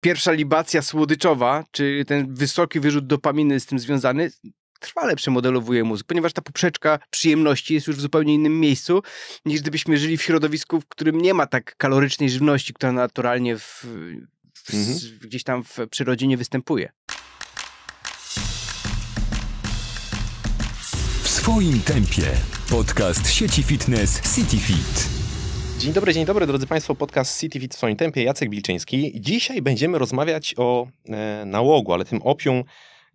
pierwsza libacja słodyczowa, czy ten wysoki wyrzut dopaminy z tym związany, trwale przemodelowuje mózg, ponieważ ta poprzeczka przyjemności jest już w zupełnie innym miejscu, niż gdybyśmy żyli w środowisku, w którym nie ma tak kalorycznej żywności, która naturalnie w, w, mhm. gdzieś tam w przyrodzie nie występuje. W swoim tempie podcast sieci fitness CityFit. Dzień dobry, dzień dobry, drodzy Państwo. Podcast City Fit w swoim tempie. Jacek Wilczyński. Dzisiaj będziemy rozmawiać o e, nałogu, ale tym opium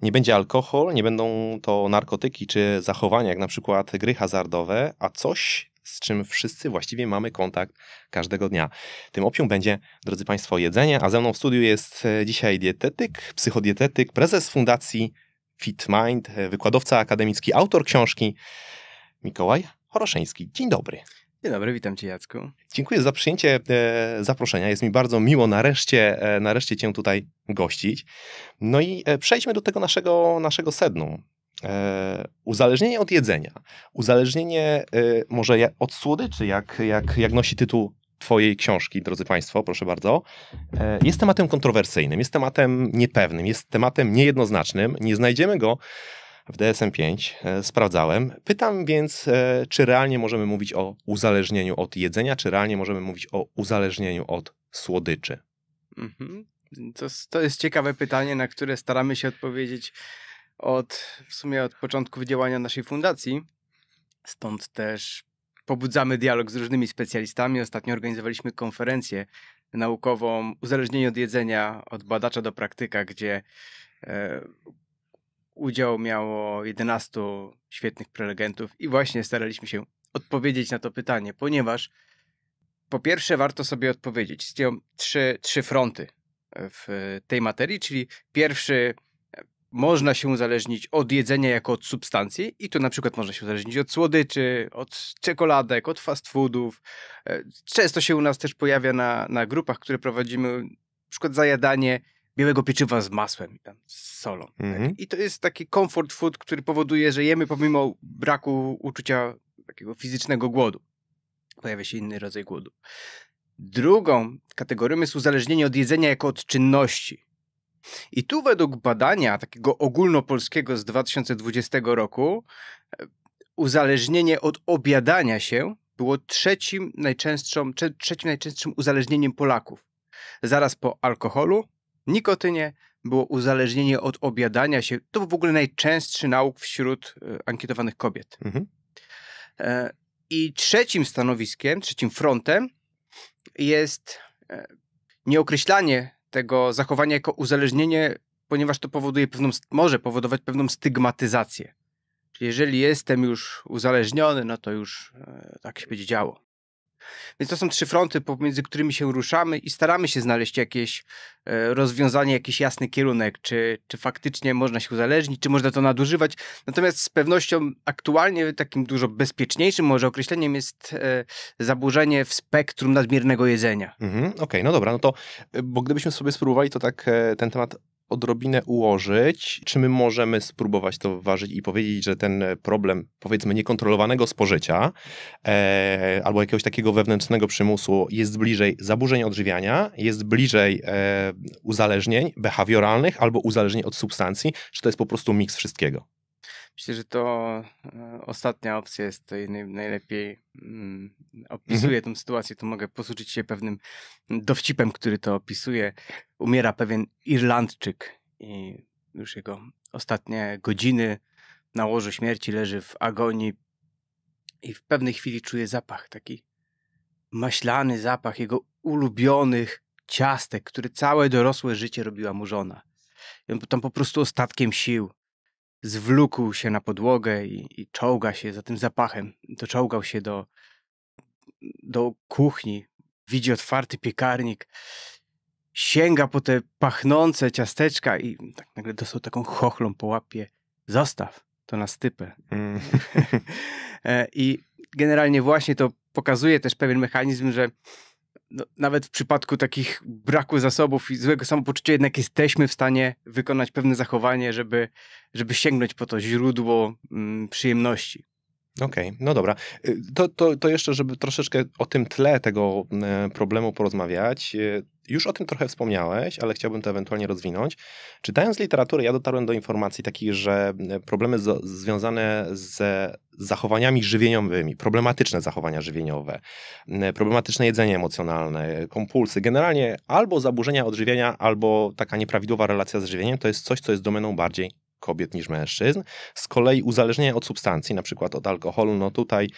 nie będzie alkohol, nie będą to narkotyki czy zachowania, jak na przykład gry hazardowe, a coś, z czym wszyscy właściwie mamy kontakt każdego dnia. Tym opium będzie, drodzy Państwo, jedzenie, a ze mną w studiu jest e, dzisiaj dietetyk, psychodietetyk, prezes fundacji FitMind, e, wykładowca akademicki, autor książki Mikołaj Horoszeński. Dzień dobry. Dzień dobry, witam Cię Jacku. Dziękuję za przyjęcie e, zaproszenia. Jest mi bardzo miło nareszcie, e, nareszcie Cię tutaj gościć. No i e, przejdźmy do tego naszego, naszego sednu. E, uzależnienie od jedzenia. Uzależnienie e, może ja, od słodyczy, jak, jak, jak nosi tytuł Twojej książki, drodzy Państwo, proszę bardzo, e, jest tematem kontrowersyjnym, jest tematem niepewnym, jest tematem niejednoznacznym. Nie znajdziemy go w DSM-5 e, sprawdzałem. Pytam więc, e, czy realnie możemy mówić o uzależnieniu od jedzenia, czy realnie możemy mówić o uzależnieniu od słodyczy? Mhm. To, to jest ciekawe pytanie, na które staramy się odpowiedzieć od w sumie od początków działania naszej fundacji. Stąd też pobudzamy dialog z różnymi specjalistami. Ostatnio organizowaliśmy konferencję naukową Uzależnienie od jedzenia od badacza do praktyka, gdzie e, udział miało 11 świetnych prelegentów i właśnie staraliśmy się odpowiedzieć na to pytanie, ponieważ po pierwsze warto sobie odpowiedzieć. Istnieją trzy, trzy fronty e, w tej materii, czyli pierwszy e, można się uzależnić od jedzenia jako od substancji i tu na przykład można się uzależnić od słodyczy, od czekoladek, od fast foodów. E, często się u nas też pojawia na, na grupach, które prowadzimy, na przykład zajadanie białego pieczywa z masłem i tam z solą. Mm-hmm. Tak? Mhm. I to jest taki comfort food, który powoduje, że jemy pomimo braku uczucia takiego fizycznego głodu. Pojawia się inny rodzaj głodu. Drugą kategorią jest uzależnienie od jedzenia jako od czynności. I tu według badania takiego ogólnopolskiego z 2020 roku e, uzależnienie od obiadania się było trzecim najczęstszym trzecim najczęstszym uzależnieniem Polaków. Zaraz po alkoholu, nikotynie, było uzależnienie od obiadania się. To był w ogóle najczęstszy nauk wśród e, ankietowanych kobiet. Mhm. E, I trzecim stanowiskiem, trzecim frontem jest e, nieokreślanie tego zachowania jako uzależnienie, ponieważ to powoduje pewną, może powodować pewną stygmatyzację. Czyli jeżeli jestem już uzależniony, no to już tak się będzie działo. Więc to są trzy fronty, pomiędzy którymi się ruszamy i staramy się znaleźć jakieś e, rozwiązanie, jakiś jasny kierunek, czy, czy faktycznie można się uzależnić, czy można to nadużywać. Natomiast z pewnością aktualnie takim dużo bezpieczniejszym może określeniem jest e, zaburzenie w spektrum nadmiernego jedzenia. Mhm, Okej, okay, no dobra, no to e, bo gdybyśmy sobie spróbowali to tak ten temat odrobinę ułożyć, czy my możemy spróbować to ważyć i powiedzieć, że ten problem, powiedzmy, niekontrolowanego spożycia e, albo jakiegoś takiego wewnętrznego przymusu jest bliżej zaburzeń odżywiania, jest bliżej e, uzależnień behawioralnych albo uzależnień od substancji, czy to jest po prostu miks wszystkiego? Myślę, że to e, ostatnia opcja jest tutaj najlepiej mm, mhm. opisuje tę sytuację. To mogę posłużyć się pewnym dowcipem, który to opisuje. Umiera pewien Irlandczyk i już jego ostatnie godziny na łożu śmierci leży w agonii i w pewnej chwili czuje zapach, taki maślany zapach jego ulubionych ciastek, które całe dorosłe życie robiła mu żona. I on tam po prostu ostatkiem sił zwlókł się na podłogę i, i czołga się za tym zapachem. Doczołgał się do, do kuchni, widzi otwarty piekarnik, sięga po te pachnące ciasteczka i tak nagle dostał taką chochlą po łapie. Zostaw to na stypę. Mm. E, I generalnie właśnie to pokazuje też pewien mechanizm, że no, nawet w przypadku takich braku zasobów i złego samopoczucia jednak jesteśmy w stanie wykonać pewne zachowanie, żeby, żeby sięgnąć po to źródło mm, przyjemności. Okej, okay, no dobra. Y, to, to, to jeszcze, żeby troszeczkę o tym tle tego e, problemu porozmawiać. Y, już o tym trochę wspomniałeś, ale chciałbym to ewentualnie rozwinąć. Czytając literaturę, ja dotarłem do informacji takiej, że e, problemy z, związane z zachowaniami żywieniowymi, problematyczne zachowania żywieniowe, problematyczne jedzenie emocjonalne, kompulsy, generalnie albo zaburzenia odżywienia, albo taka nieprawidłowa relacja z żywieniem, to jest coś, co jest domeną bardziej kobiet niż mężczyzn. Z kolei uzależnienie od substancji, na przykład od alkoholu, no tutaj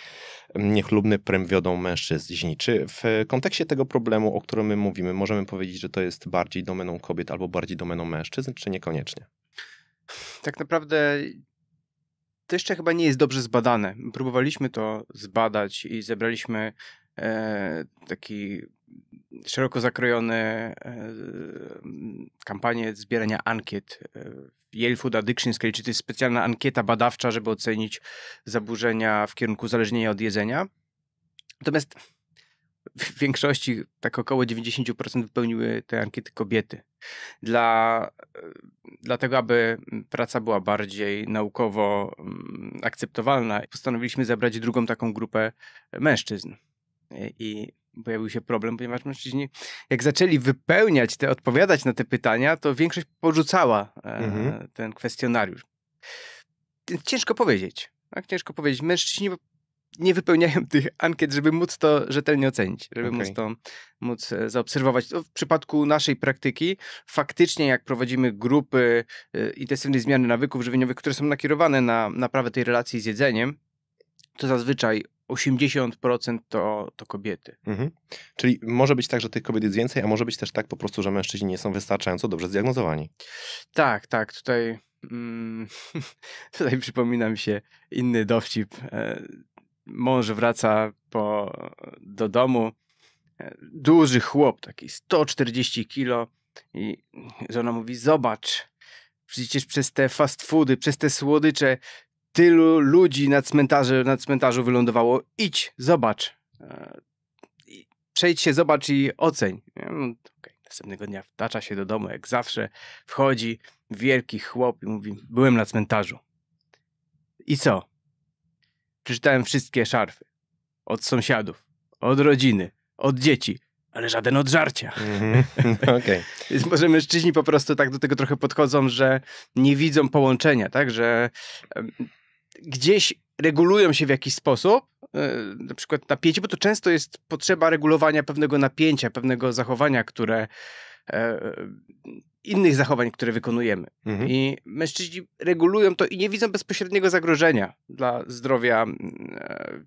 mm, niechlubny prym wiodą mężczyźni. Czy w kontekście tego problemu, o którym my mówimy, możemy powiedzieć, że to jest bardziej domeną kobiet albo bardziej domeną mężczyzn, czy niekoniecznie? Tak naprawdę to jeszcze chyba nie jest dobrze zbadane. Próbowaliśmy to zbadać i zebraliśmy e, taki szeroko zakrojone e, kampanie zbierania ankiet. E, Yale Food Addiction Scale, czyli to jest specjalna ankieta badawcza, żeby ocenić zaburzenia w kierunku uzależnienia od jedzenia. Natomiast w większości, tak około 90% wypełniły te ankiety kobiety. Dla, e, dlatego, aby praca była bardziej naukowo mm, akceptowalna, postanowiliśmy zebrać drugą taką grupę mężczyzn. I pojawił się problem, ponieważ mężczyźni, jak zaczęli wypełniać te, odpowiadać na te pytania, to większość porzucała e, mhm. ten kwestionariusz. Ciężko powiedzieć. Tak, ciężko powiedzieć. Mężczyźni nie wypełniają tych ankiet, żeby móc to rzetelnie ocenić, żeby okay. móc to móc e, zaobserwować. To w przypadku naszej praktyki, faktycznie jak prowadzimy grupy e, intensywnej zmiany nawyków żywieniowych, które są nakierowane na naprawę tej relacji z jedzeniem, to zazwyczaj 80% to, to kobiety. Mhm. Czyli może być tak, że tych kobiet jest więcej, a może być też tak po prostu, że mężczyźni nie są wystarczająco dobrze zdiagnozowani. Tak, tak. Tutaj, mm, tutaj przypomina mi się inny dowcip. E, mąż wraca po, do domu. E, duży chłop, taki 140 kilo. I żona mówi: Zobacz, przecież przez te fast foody, przez te słodycze tylu ludzi na, cmentarze, na cmentarzu wylądowało. Idź, zobacz. E, przejdź się, zobacz i oceń. No, okay. Następnego dnia wtacza się do domu, jak zawsze. Wchodzi wielki chłop i mówi, byłem na cmentarzu. I co? Przeczytałem wszystkie szarfy. Od sąsiadów, od rodziny, od dzieci ale żaden od żarcia. Mhm. okay. Więc może mężczyźni po prostu tak do tego trochę podchodzą, że nie widzą połączenia, tak? Że gdzieś regulują się w jakiś sposób, e, na przykład napięcie, bo to często jest potrzeba regulowania pewnego napięcia, pewnego zachowania, które e, innych zachowań, które wykonujemy. Mhm. I mężczyźni regulują to i nie widzą bezpośredniego zagrożenia dla zdrowia mm, e,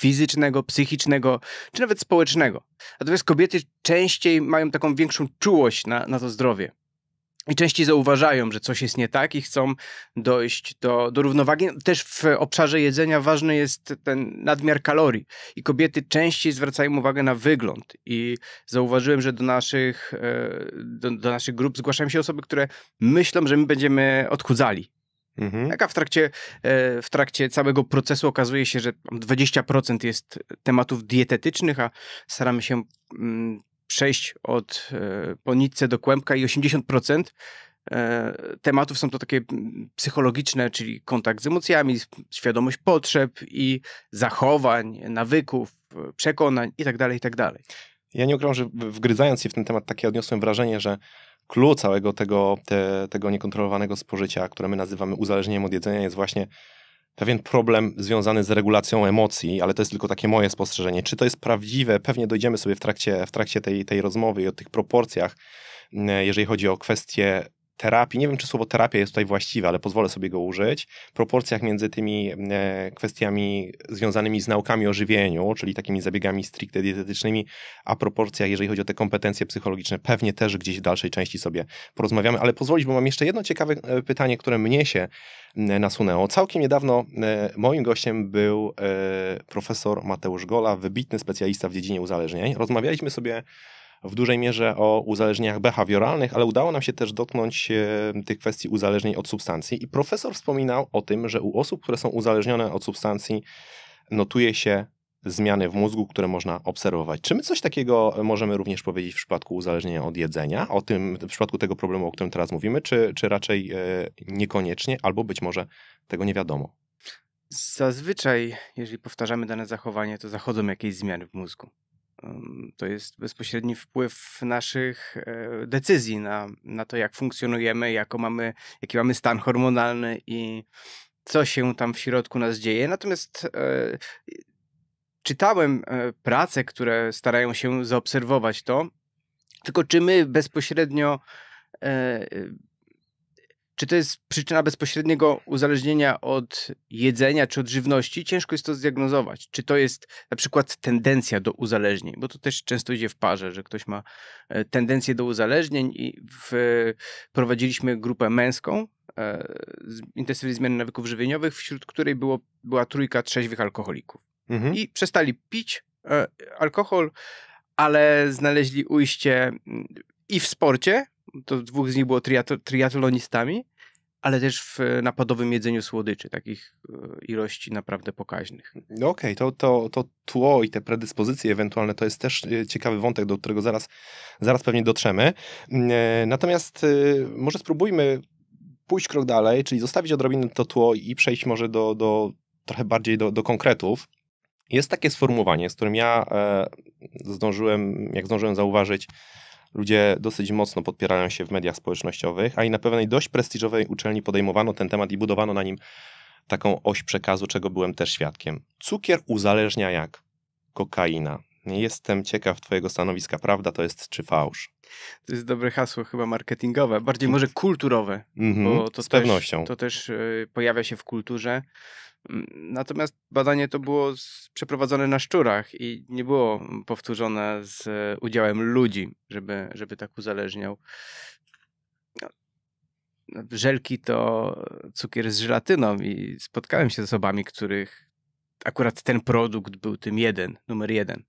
fizycznego, psychicznego, czy nawet społecznego. Natomiast kobiety częściej mają taką większą czułość na, na to zdrowie i częściej zauważają, że coś jest nie tak i chcą dojść do, do równowagi. Też w obszarze jedzenia ważny jest ten nadmiar kalorii i kobiety częściej zwracają uwagę na wygląd i zauważyłem, że do naszych, e, do, do naszych grup zgłaszają się osoby, które myślą, że my będziemy odchudzali. Mhm. Tak, w trakcie, e, w trakcie całego procesu okazuje się, że 20% jest tematów dietetycznych, a staramy się mm, przejść od e, po nitce do kłębka i 80% e, tematów są to takie psychologiczne, czyli kontakt z emocjami, świadomość potrzeb i zachowań, nawyków, przekonań itd., tak itd. Tak ja nie ukrywam, że wgryzając się w ten temat, takie odniosłem wrażenie, że clue całego tego, te, tego niekontrolowanego spożycia, które my nazywamy uzależnieniem od jedzenia, jest właśnie pewien problem związany z regulacją emocji, ale to jest tylko takie moje spostrzeżenie. Czy to jest prawdziwe? Pewnie dojdziemy sobie w trakcie, w trakcie tej, tej rozmowy i o tych proporcjach, mm, jeżeli chodzi o kwestie terapii, nie wiem czy słowo terapia jest tutaj właściwe, ale pozwolę sobie go użyć, proporcjach między tymi e, kwestiami związanymi z naukami o żywieniu, czyli takimi zabiegami stricte dietetycznymi, a proporcjach, jeżeli chodzi o te kompetencje psychologiczne, pewnie też gdzieś w dalszej części sobie porozmawiamy, ale pozwolić, bo mam jeszcze jedno ciekawe e, pytanie, które mnie się nasunęło. Całkiem niedawno e, moim gościem był profesor Mateusz Gola, wybitny specjalista w dziedzinie uzależnień. Rozmawialiśmy sobie w dużej mierze o uzależnieniach behawioralnych, ale udało nam się też dotknąć e, tych kwestii uzależnień od substancji. I profesor wspominał o tym, że u osób, które są uzależnione od substancji, notuje się zmiany w mózgu, które można obserwować. Czy my coś takiego możemy również powiedzieć w przypadku uzależnienia od jedzenia, o tym, w przypadku tego problemu, o którym teraz mówimy, czy, czy raczej e, niekoniecznie, albo być może tego nie wiadomo? Zazwyczaj, jeżeli powtarzamy dane zachowanie, to zachodzą jakieś zmiany w mózgu to jest bezpośredni wpływ naszych e, decyzji na, na to, jak funkcjonujemy, jako mamy, jaki mamy stan hormonalny i co się tam w środku nas dzieje. Natomiast e, czytałem e, prace, które starają się zaobserwować to, tylko czy my bezpośrednio czy to jest przyczyna bezpośredniego uzależnienia od jedzenia czy od żywności? Ciężko jest to zdiagnozować. Czy to jest na przykład tendencja do uzależnień? Bo to też często idzie w parze, że ktoś ma e, tendencję do uzależnień i w, prowadziliśmy grupę męską e, z intensywnej zmiany nawyków żywieniowych, wśród której było, była trójka trzeźwych alkoholików. Mhm. I przestali pić e, alkohol, ale znaleźli ujście mm, i w sporcie, to dwóch z nich było triato, triatlonistami, ale też w e, napadowym jedzeniu słodyczy, takich e, ilości naprawdę pokaźnych. No okej, okay, to, to, to tło i te predyspozycje ewentualne to jest też e, ciekawy wątek, do którego zaraz, zaraz pewnie dotrzemy. Mm, natomiast może spróbujmy pójść krok dalej, czyli zostawić odrobinę to tło i przejść może do, do trochę bardziej do, do konkretów. Jest takie sformułowanie, z którym ja zdążyłem, jak zdążyłem zauważyć, Ludzie dosyć mocno podpierają się w mediach społecznościowych, a i na pewnej dość prestiżowej uczelni podejmowano ten temat i budowano na nim taką oś przekazu, czego byłem też świadkiem. Cukier uzależnia jak kokaina. Jestem ciekaw Twojego stanowiska. Prawda to jest czy fałsz? To jest dobre hasło, chyba marketingowe, bardziej może kulturowe. Mm-hmm, bo to z też, pewnością. To też y, pojawia się w kulturze. Mm, natomiast badanie to było przeprowadzone na szczurach i nie było powtórzone z y, udziałem ludzi, żeby, żeby tak uzależniał. No, no, żelki to cukier z żelatyną i spotkałem się z osobami, których akurat ten produkt był tym jeden, numer jeden.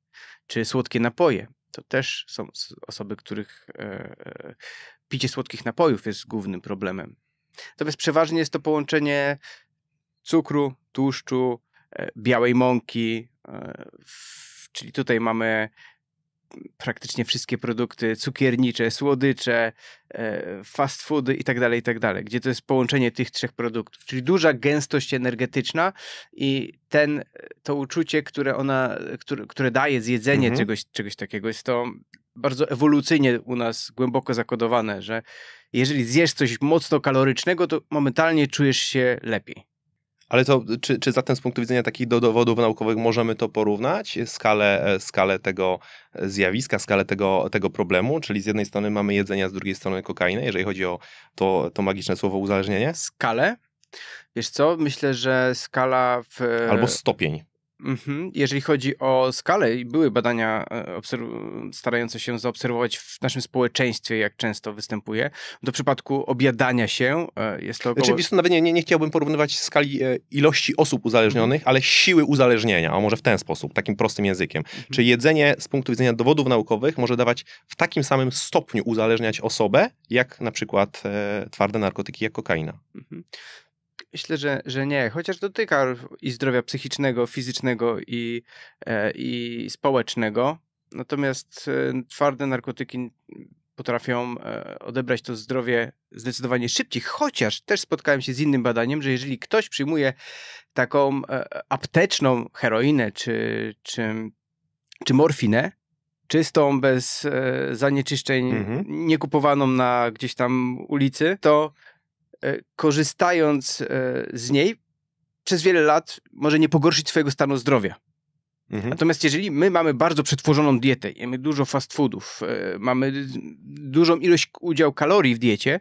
Czy słodkie napoje? To też są osoby, których e, e, picie słodkich napojów jest głównym problemem. Natomiast przeważnie jest to połączenie cukru, tłuszczu, e, białej mąki. E, czyli tutaj mamy praktycznie wszystkie produkty cukiernicze, słodycze, e, fast foody itd., tak itd., tak gdzie to jest połączenie tych trzech produktów, czyli duża gęstość energetyczna i ten, to uczucie, które ona, które, które daje zjedzenie mhm. czegoś, czegoś takiego, jest to bardzo ewolucyjnie u nas głęboko zakodowane, że jeżeli zjesz coś mocno kalorycznego, to momentalnie czujesz się lepiej. Ale to, czy, czy zatem z punktu widzenia takich do dowodów naukowych możemy to porównać, skalę, e, skalę tego e, zjawiska, skalę tego, tego problemu? Czyli z jednej strony mamy a z drugiej strony kokainę, jeżeli chodzi o to, to magiczne słowo uzależnienie? Skalę? Wiesz co, myślę, że skala w... E, Albo stopień. Mhm. Jeżeli chodzi o skalę, były badania e, starające się zaobserwować w naszym społeczeństwie, jak często występuje. Do przypadku obiadania się e, jest to znaczy, około... Znaczy, nawet nie, nie, chciałbym porównywać skali e, ilości osób uzależnionych, mhm. ale siły uzależnienia, a może w ten sposób, takim prostym językiem. Mhm. Czy jedzenie z punktu widzenia dowodów naukowych może dawać w takim samym stopniu uzależniać osobę, jak na przykład e, twarde narkotyki, jak kokaina. Mhm. Myślę, że, że nie, chociaż dotyka i zdrowia psychicznego, fizycznego i, e, i społecznego. Natomiast e, twarde narkotyki potrafią e, odebrać to zdrowie zdecydowanie szybciej, chociaż też spotkałem się z innym badaniem, że jeżeli ktoś przyjmuje taką apteczną heroinę czy, czy, czy morfinę, czystą, bez zanieczyszczeń, mhm. nie kupowaną na gdzieś tam ulicy, to E, korzystając e, z niej, przez wiele lat może nie pogorszyć swojego stanu zdrowia. Mhm. Natomiast jeżeli my mamy bardzo przetworzoną dietę, jemy dużo fast foodów, e, mamy dużą ilość udział kalorii w diecie,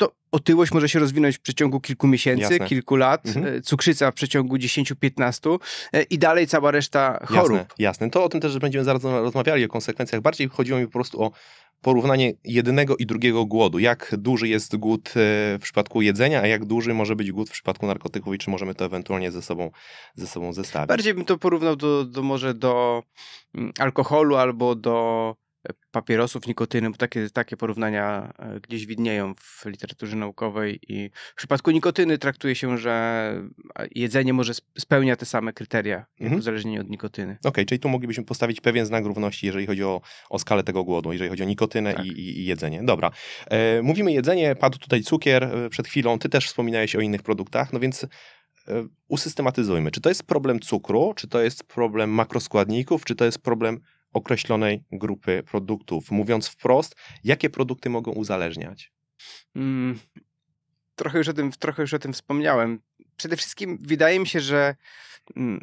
to otyłość może się rozwinąć w przeciągu kilku miesięcy, Jasne. kilku lat, mhm. E, cukrzyca w przeciągu 10-15 e, i dalej cała reszta chorób. Jasne. Jasne, to o tym też będziemy zaraz rozmawiali, o konsekwencjach. Bardziej chodziło mi po prostu o porównanie jednego i drugiego głodu. Jak duży jest głód e, w przypadku jedzenia, a jak duży może być głód w przypadku narkotyków i czy możemy to ewentualnie ze sobą, ze sobą zestawić. Bardziej bym to porównał do, do może do mm, alkoholu albo do papierosów, nikotyny, bo takie, takie porównania e, gdzieś widnieją w literaturze naukowej i w przypadku nikotyny traktuje się, że jedzenie może spełnia te same kryteria, mhm. uzależnienie od nikotyny. Okej, okay, czyli tu moglibyśmy postawić pewien znak równości, jeżeli chodzi o, o skalę tego głodu, jeżeli chodzi o nikotynę tak. i, i, jedzenie. Dobra. E, mówimy jedzenie, padł tutaj cukier e, przed chwilą, ty też wspominałeś o innych produktach, no więc e, usystematyzujmy. Czy to jest problem cukru, czy to jest problem makroskładników, czy to jest problem określonej grupy produktów, mówiąc wprost, jakie produkty mogą uzależniać? Mm, trochę, już o tym, trochę już o tym wspomniałem. Przede wszystkim wydaje mi się, że mm,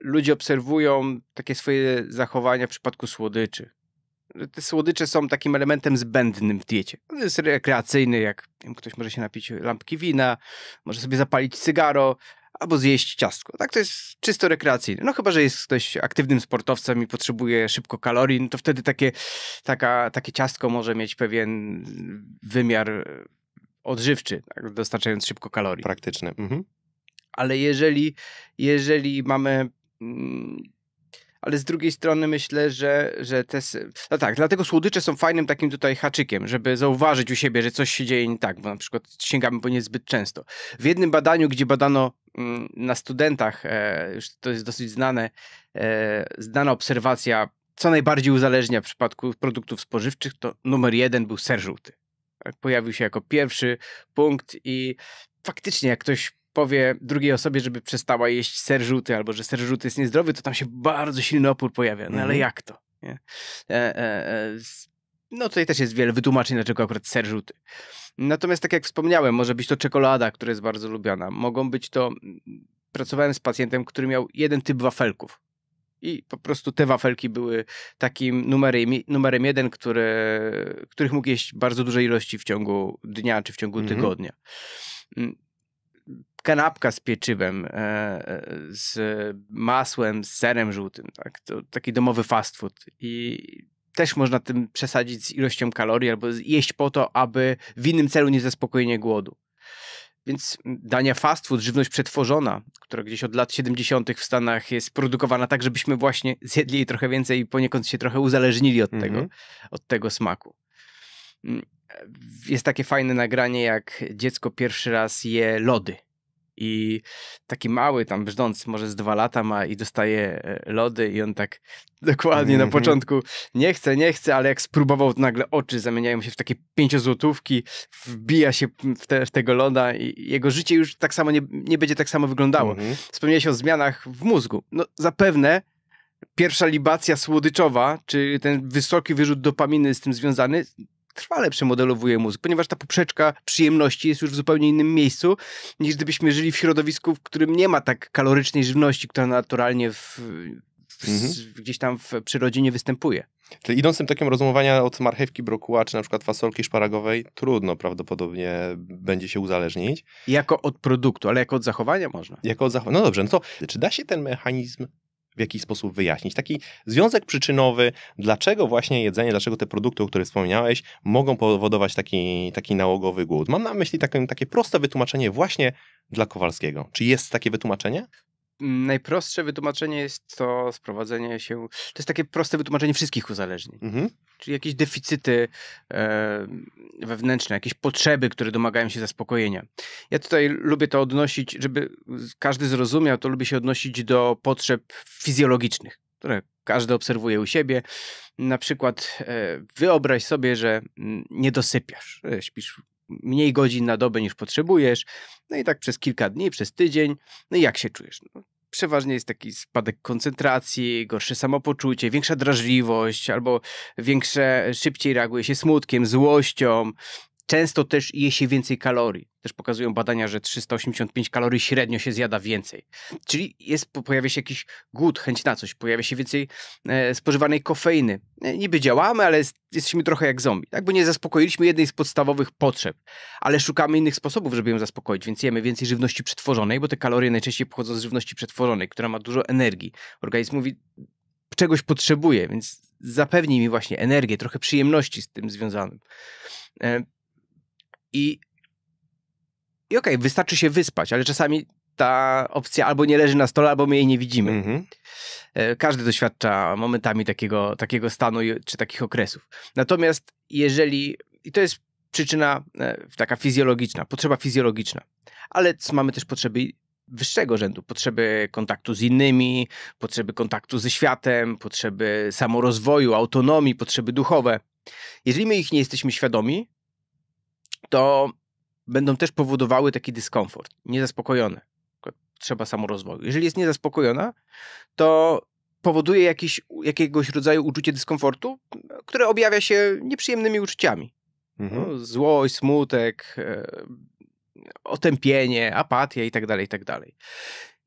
ludzie obserwują takie swoje zachowania w przypadku słodyczy. te słodycze są takim elementem zbędnym w diecie. On jest rekreacyjny, jak wiem, ktoś może się napić lampki wina, może sobie zapalić cygaro, albo zjeść ciastko. Tak, to jest czysto rekreacyjne. No chyba, że jest ktoś aktywnym sportowcem i potrzebuje szybko kalorii, no to wtedy takie, taka, takie ciastko może mieć pewien wymiar odżywczy, tak, dostarczając szybko kalorii. Praktyczny. Mhm. Ale jeżeli, jeżeli mamy... Mm, ale z drugiej strony myślę, że, że te. No tak, dlatego słodycze są fajnym takim tutaj haczykiem, żeby zauważyć u siebie, że coś się dzieje nie tak, bo na przykład sięgamy po nie zbyt często. W jednym badaniu, gdzie badano Mm, na studentach, e, już to jest dosyć znane, e, znana obserwacja, co najbardziej uzależnia w przypadku produktów spożywczych, to numer jeden był ser żółty. E, pojawił się jako pierwszy punkt i faktycznie jak ktoś powie drugiej osobie, żeby przestała jeść ser żółty albo że ser żółty jest niezdrowy, to tam się bardzo silny opór pojawia. No ale mhm. jak to? E, e, e, no tutaj też jest wiele wytłumaczeń, dlaczego akurat ser żółty. Natomiast tak jak wspomniałem, może być to czekolada, która jest bardzo lubiana. Mogą być to... Mm, pracowałem z pacjentem, który miał jeden typ wafelków. I po prostu te wafelki były takim numerem, numerem jeden, które, których mógł jeść bardzo duże ilości w ciągu dnia czy w ciągu mhm. tygodnia. Mm, kanapka z pieczywem, e, e, z masłem, z serem żółtym. Tak? To taki domowy fast food. I też można tym przesadzić z ilością kalorii albo jeść po to, aby w innym celu nie zaspokojenie głodu. Więc dania fast food, żywność przetworzona, która gdzieś od lat 70. w Stanach jest produkowana tak, żebyśmy właśnie zjedli jej trochę więcej i poniekąd się trochę uzależnili od, mm -hmm. tego, mhm. od tego smaku. Mm, e, jest takie fajne nagranie, jak dziecko pierwszy raz je lody i taki mały tam brzdąc, może z dwa lata ma i dostaje e, lody i on tak dokładnie mm -hmm. na mhm. początku nie chce, nie chce, ale jak spróbował, to nagle oczy zamieniają się w takie pięciozłotówki, wbija się w, te, w tego loda i jego życie już tak samo nie, nie będzie tak samo wyglądało. Mhm. Mm Wspomniałeś o zmianach w mózgu. No zapewne pierwsza libacja słodyczowa, czy ten wysoki wyrzut dopaminy z tym związany, trwale przemodelowuje mózg, ponieważ ta poprzeczka przyjemności jest już w zupełnie innym miejscu, niż gdybyśmy żyli w środowisku, w którym nie ma tak kalorycznej żywności, która naturalnie w, w, mhm. gdzieś tam w przyrodzie nie występuje. Czyli idąc tym takim rozumowania od marchewki, brokuła, czy na przykład fasolki szparagowej, trudno prawdopodobnie będzie się uzależnić. Jako od produktu, ale jako od zachowania można. Jako od zachowania. No dobrze, no to czy da się ten mechanizm w jakiś sposób wyjaśnić. Taki związek przyczynowy, dlaczego właśnie jedzenie, dlaczego te produkty, o których wspomniałeś, mogą powodować taki, taki nałogowy głód. Mam na myśli takie, takie proste wytłumaczenie właśnie dla Kowalskiego. Czy jest takie wytłumaczenie? najprostsze wytłumaczenie jest to sprowadzenie się. To jest takie proste wytłumaczenie wszystkich uzależnień. Mhm. Czyli jakieś deficyty e, wewnętrzne, jakieś potrzeby, które domagają się zaspokojenia. Ja tutaj lubię to odnosić, żeby każdy zrozumiał, to lubię się odnosić do potrzeb fizjologicznych, które każdy obserwuje u siebie. Na przykład e, wyobraź sobie, że nie dosypiasz, e, śpisz mniej godzin na dobę niż potrzebujesz, no i tak przez kilka dni, przez tydzień, no i jak się czujesz? No, przeważnie jest taki spadek koncentracji, gorsze samopoczucie, większa drażliwość, albo większe, szybciej reaguje się smutkiem, złością, Często też je się więcej kalorii. Też pokazują badania, że 385 kalorii średnio się zjada więcej. Czyli jest, pojawia się jakiś głód, chęć na coś, pojawia się więcej e, spożywanej kofeiny. E, niby działamy, ale jest, jesteśmy trochę jak zombie, tak? bo nie zaspokoiliśmy jednej z podstawowych potrzeb, ale szukamy innych sposobów, żeby ją zaspokoić, więc jemy więcej żywności przetworzonej, bo te kalorie najczęściej pochodzą z żywności przetworzonej, która ma dużo energii. Organizm mówi, czegoś potrzebuje, więc zapewni mi właśnie energię, trochę przyjemności z tym związanym. E, i, i okej, okay, wystarczy się wyspać, ale czasami ta opcja albo nie leży na stole, albo my jej nie widzimy. Mm -hmm. Każdy doświadcza momentami takiego, takiego stanu czy takich okresów. Natomiast jeżeli, i to jest przyczyna e, taka fizjologiczna, potrzeba fizjologiczna, ale mamy też potrzeby wyższego rzędu, potrzeby kontaktu z innymi, potrzeby kontaktu ze światem, potrzeby samorozwoju, autonomii, potrzeby duchowe. Jeżeli my ich nie jesteśmy świadomi, to będą też powodowały taki dyskomfort, niezaspokojone. Trzeba samorozwoju. Jeżeli jest niezaspokojona, to powoduje jakiś, jakiegoś rodzaju uczucie dyskomfortu, które objawia się nieprzyjemnymi uczuciami. Mhm. No, złość, smutek, e, otępienie, apatia i tak dalej, i tak dalej.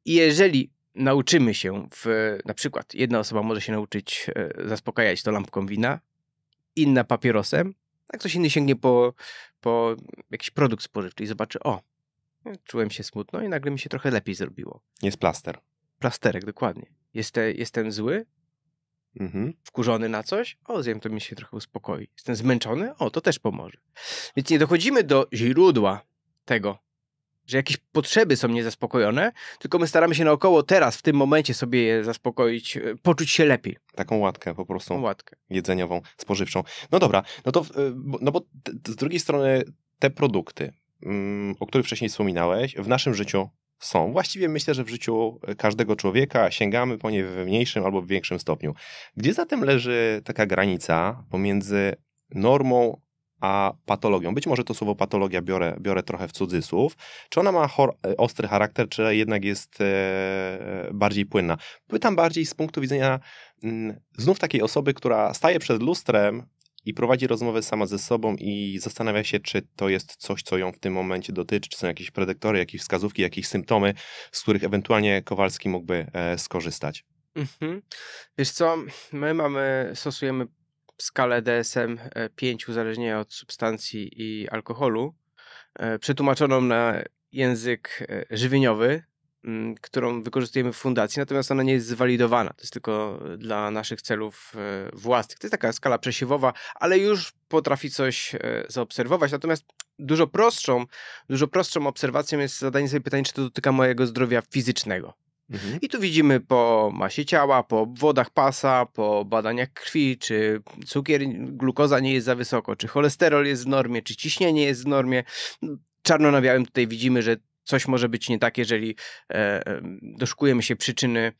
I jeżeli nauczymy się, w, na przykład jedna osoba może się nauczyć e, zaspokajać to lampką wina, inna papierosem, a tak ktoś inny sięgnie po, po jakiś produkt spożywczy i zobaczy, o, czułem się smutno i nagle mi się trochę lepiej zrobiło. Jest plaster. Plasterek, dokładnie. Jestem, jestem zły, mhm. wkurzony na coś, o, zjem to mi się trochę uspokoi. Jestem zmęczony, o, to też pomoże. Więc nie dochodzimy do źródła tego, że jakieś potrzeby są niezaspokojone, tylko my staramy się naokoło teraz, w tym momencie sobie je zaspokoić, e, poczuć się lepiej. Taką łatkę po prostu. łatkę. Jedzeniową, spożywczą. No dobra, no to, e, no bo z drugiej strony te produkty, mm, o których wcześniej wspominałeś, w naszym życiu są. Właściwie myślę, że w życiu e, każdego człowieka sięgamy po nie w mniejszym albo w większym stopniu. Gdzie zatem leży taka granica pomiędzy normą a patologią. Być może to słowo patologia biorę, biorę trochę w cudzysłów. Czy ona ma e, ostry charakter, czy jednak jest e, bardziej płynna? Pytam bardziej z punktu widzenia m, mm, znów takiej osoby, która staje przed lustrem i prowadzi rozmowę sama ze sobą i zastanawia się, czy to jest coś, co ją w tym momencie dotyczy, czy są jakieś predyktory, jakieś wskazówki, jakieś symptomy, z których ewentualnie Kowalski mógłby e, skorzystać. Mhm. Wiesz co, my mamy, stosujemy skalę DSM 5 e, uzależnienia od substancji i alkoholu, e, przetłumaczoną na język e, żywieniowy, mm, którą wykorzystujemy w fundacji, natomiast ona nie jest zwalidowana. To jest tylko dla naszych celów własnych. To jest taka skala przesiewowa, ale już potrafi coś zaobserwować. Natomiast dużo prostszą, dużo prostszą obserwacją jest zadanie sobie pytanie, czy to dotyka mojego zdrowia fizycznego. Mhm. I tu widzimy po masie ciała, po obwodach pasa, po badaniach krwi, czy cukier, glukoza nie jest za wysoko, czy cholesterol jest w normie, czy ciśnienie jest w normie. Czarno na białym tutaj widzimy, że coś może być nie tak, jeżeli e, doszukujemy się przyczyny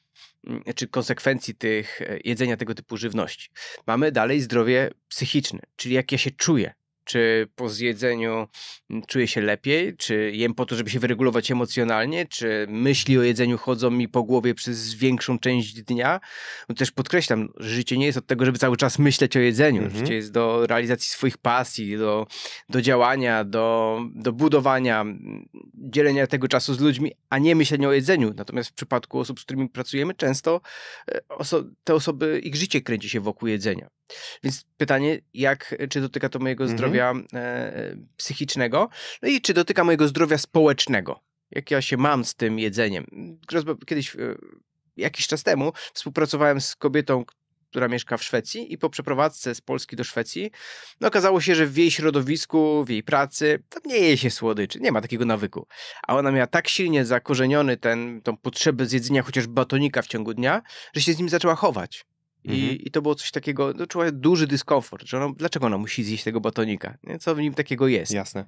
czy konsekwencji tych e, jedzenia tego typu żywności. Mamy dalej zdrowie psychiczne, czyli jak ja się czuję, czy po zjedzeniu mm, czuję się lepiej, czy jem po to, żeby się wyregulować emocjonalnie, czy myśli o jedzeniu chodzą mi po głowie przez większą część dnia. No też podkreślam, życie nie jest od tego, żeby cały czas myśleć o jedzeniu. Mhm. Życie jest do realizacji swoich pasji, do, do działania, do, do budowania, mm, dzielenia tego czasu z ludźmi, a nie myślenia o jedzeniu. Natomiast w przypadku osób, z którymi pracujemy, często e, oso te osoby, ich życie kręci się wokół jedzenia. Więc pytanie, jak, czy dotyka to mojego mhm. zdrowia? zdrowia mhm. e, psychicznego, no i czy dotyka mojego zdrowia społecznego. Jak ja się mam z tym jedzeniem? Kiedyś, e, jakiś czas temu, współpracowałem z kobietą, która mieszka w Szwecji i po przeprowadzce z Polski do Szwecji, no okazało się, że w jej środowisku, w jej pracy, tam nie je się słodyczy, nie ma takiego nawyku. A ona miała tak silnie zakorzeniony ten, tą potrzebę zjedzenia chociaż batonika w ciągu dnia, że się z nim zaczęła chować. Mhm. I, I to było coś takiego, no, czuła duży dyskomfort, że ona, dlaczego ona musi zjeść tego batonika? Nie? Co w nim takiego jest? Jasne.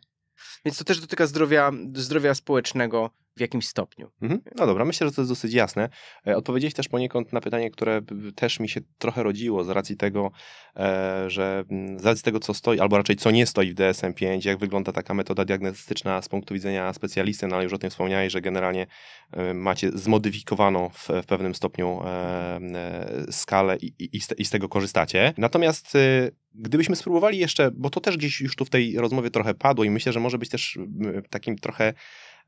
Więc to też dotyka zdrowia, zdrowia społecznego w jakimś stopniu. Mhm. No dobra, myślę, że to jest dosyć jasne. E, odpowiedziałeś też poniekąd na pytanie, które też mi się trochę rodziło z racji tego, e, że z racji tego, co stoi, albo raczej co nie stoi w DSM-5, jak wygląda taka metoda diagnostyczna z punktu widzenia specjalisty, no ale już o tym wspomniałeś, że generalnie e, macie zmodyfikowaną w, w pewnym stopniu skalę i, i, i z tego korzystacie. Natomiast gdybyśmy spróbowali jeszcze, bo to też gdzieś już tu w tej rozmowie trochę padło i myślę, że może być też takim trochę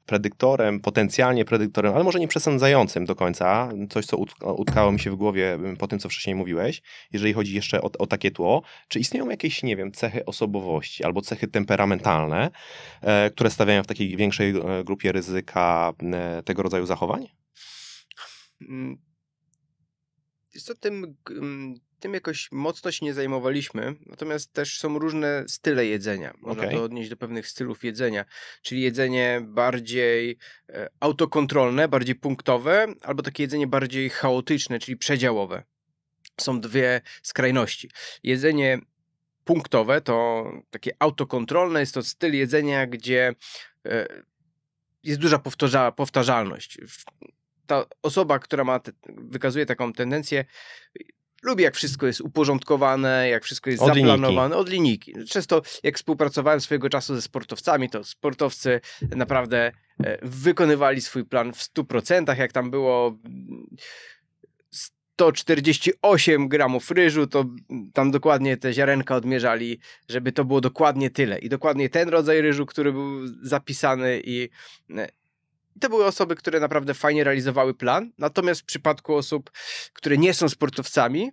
predyktorem, potencjalnie predyktorem, ale może nie przesądzającym do końca, coś co utkało mi się w głowie mm, po tym, co wcześniej mówiłeś, jeżeli chodzi jeszcze o, o takie tło, czy istnieją jakieś, nie wiem, cechy osobowości albo cechy temperamentalne, e, które stawiają w takiej większej e, grupie ryzyka e, tego rodzaju zachowań? Mm, co, tym, mm, tym jakoś mocno się nie zajmowaliśmy, natomiast też są różne style jedzenia. Można okay. to odnieść do pewnych stylów jedzenia, czyli jedzenie bardziej e, autokontrolne, bardziej punktowe, albo takie jedzenie bardziej chaotyczne, czyli przedziałowe. Są dwie skrajności. Jedzenie punktowe to takie autokontrolne, jest to styl jedzenia, gdzie e, jest duża powtarza powtarzalność ta osoba, która ma te, wykazuje taką tendencję, lubi jak wszystko jest uporządkowane, jak wszystko jest od zaplanowane linijki. od linijki. Często jak współpracowałem swojego czasu ze sportowcami, to sportowcy naprawdę e, wykonywali swój plan w 100%, jak tam było 148 gramów ryżu, to tam dokładnie te ziarenka odmierzali, żeby to było dokładnie tyle. I dokładnie ten rodzaj ryżu, który był zapisany i e, i to były osoby, które naprawdę fajnie realizowały plan. Natomiast w przypadku osób, które nie są sportowcami,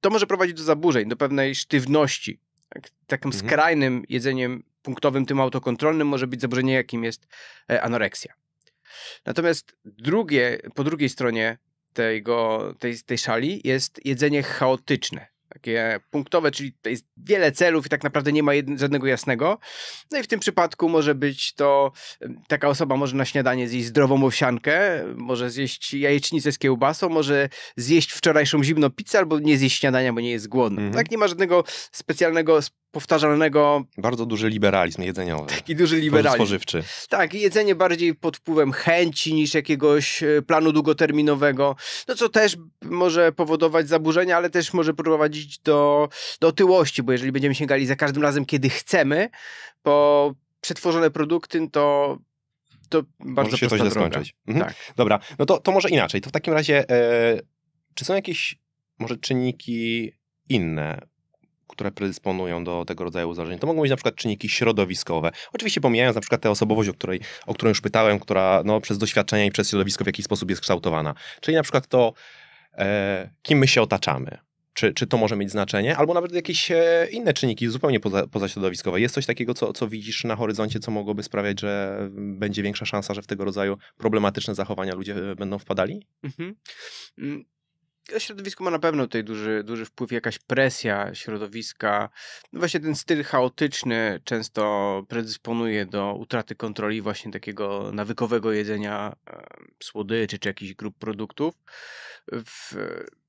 to może prowadzić do zaburzeń, do pewnej sztywności. Tak, takim mhm. skrajnym jedzeniem punktowym, tym autokontrolnym, może być zaburzenie, jakim jest e, anoreksja. Natomiast drugie, po drugiej stronie tego, tej, tej szali jest jedzenie chaotyczne takie punktowe, czyli to jest wiele celów i tak naprawdę nie ma żadnego jasnego. No i w tym przypadku może być to, taka osoba może na śniadanie zjeść zdrową owsiankę, może zjeść jajecznicę z kiełbasą, może zjeść wczorajszą zimną pizzę albo nie zjeść śniadania, bo nie jest głodny. Mhm. Tak, nie ma żadnego specjalnego powtarzalnego. Bardzo duży liberalizm jedzeniowy. Taki duży liberalizm. Spożywczy. Tak, jedzenie bardziej pod wpływem chęci niż jakiegoś e, planu długoterminowego, no co też może powodować zaburzenia, ale też może prowadzić do, do otyłości, bo jeżeli będziemy sięgali za każdym razem, kiedy chcemy, po przetworzone produkty, to to bardzo może się prosta coś skończyć. Mhm. Tak. Dobra, no to, to może inaczej. To w takim razie, e, czy są jakieś może czynniki inne które predysponują do tego rodzaju zdarzeń. To mogą być na przykład czynniki środowiskowe. Oczywiście pomijając na przykład tę osobowość, o której, o której już pytałem, która no, przez doświadczenia i przez środowisko w jakiś sposób jest kształtowana. Czyli na przykład to, e, kim my się otaczamy. Czy, czy to może mieć znaczenie, albo nawet jakieś e, inne czynniki zupełnie poza, pozaśrodowiskowe. Jest coś takiego, co, co widzisz na horyzoncie, co mogłoby sprawiać, że będzie większa szansa, że w tego rodzaju problematyczne zachowania ludzie e, będą wpadali? Mhm. Mm, środowisku ma na pewno tutaj duży, duży wpływ jakaś presja środowiska. No właśnie ten styl chaotyczny często predysponuje do utraty kontroli właśnie takiego nawykowego jedzenia e, słodyczy czy jakichś grup produktów. W,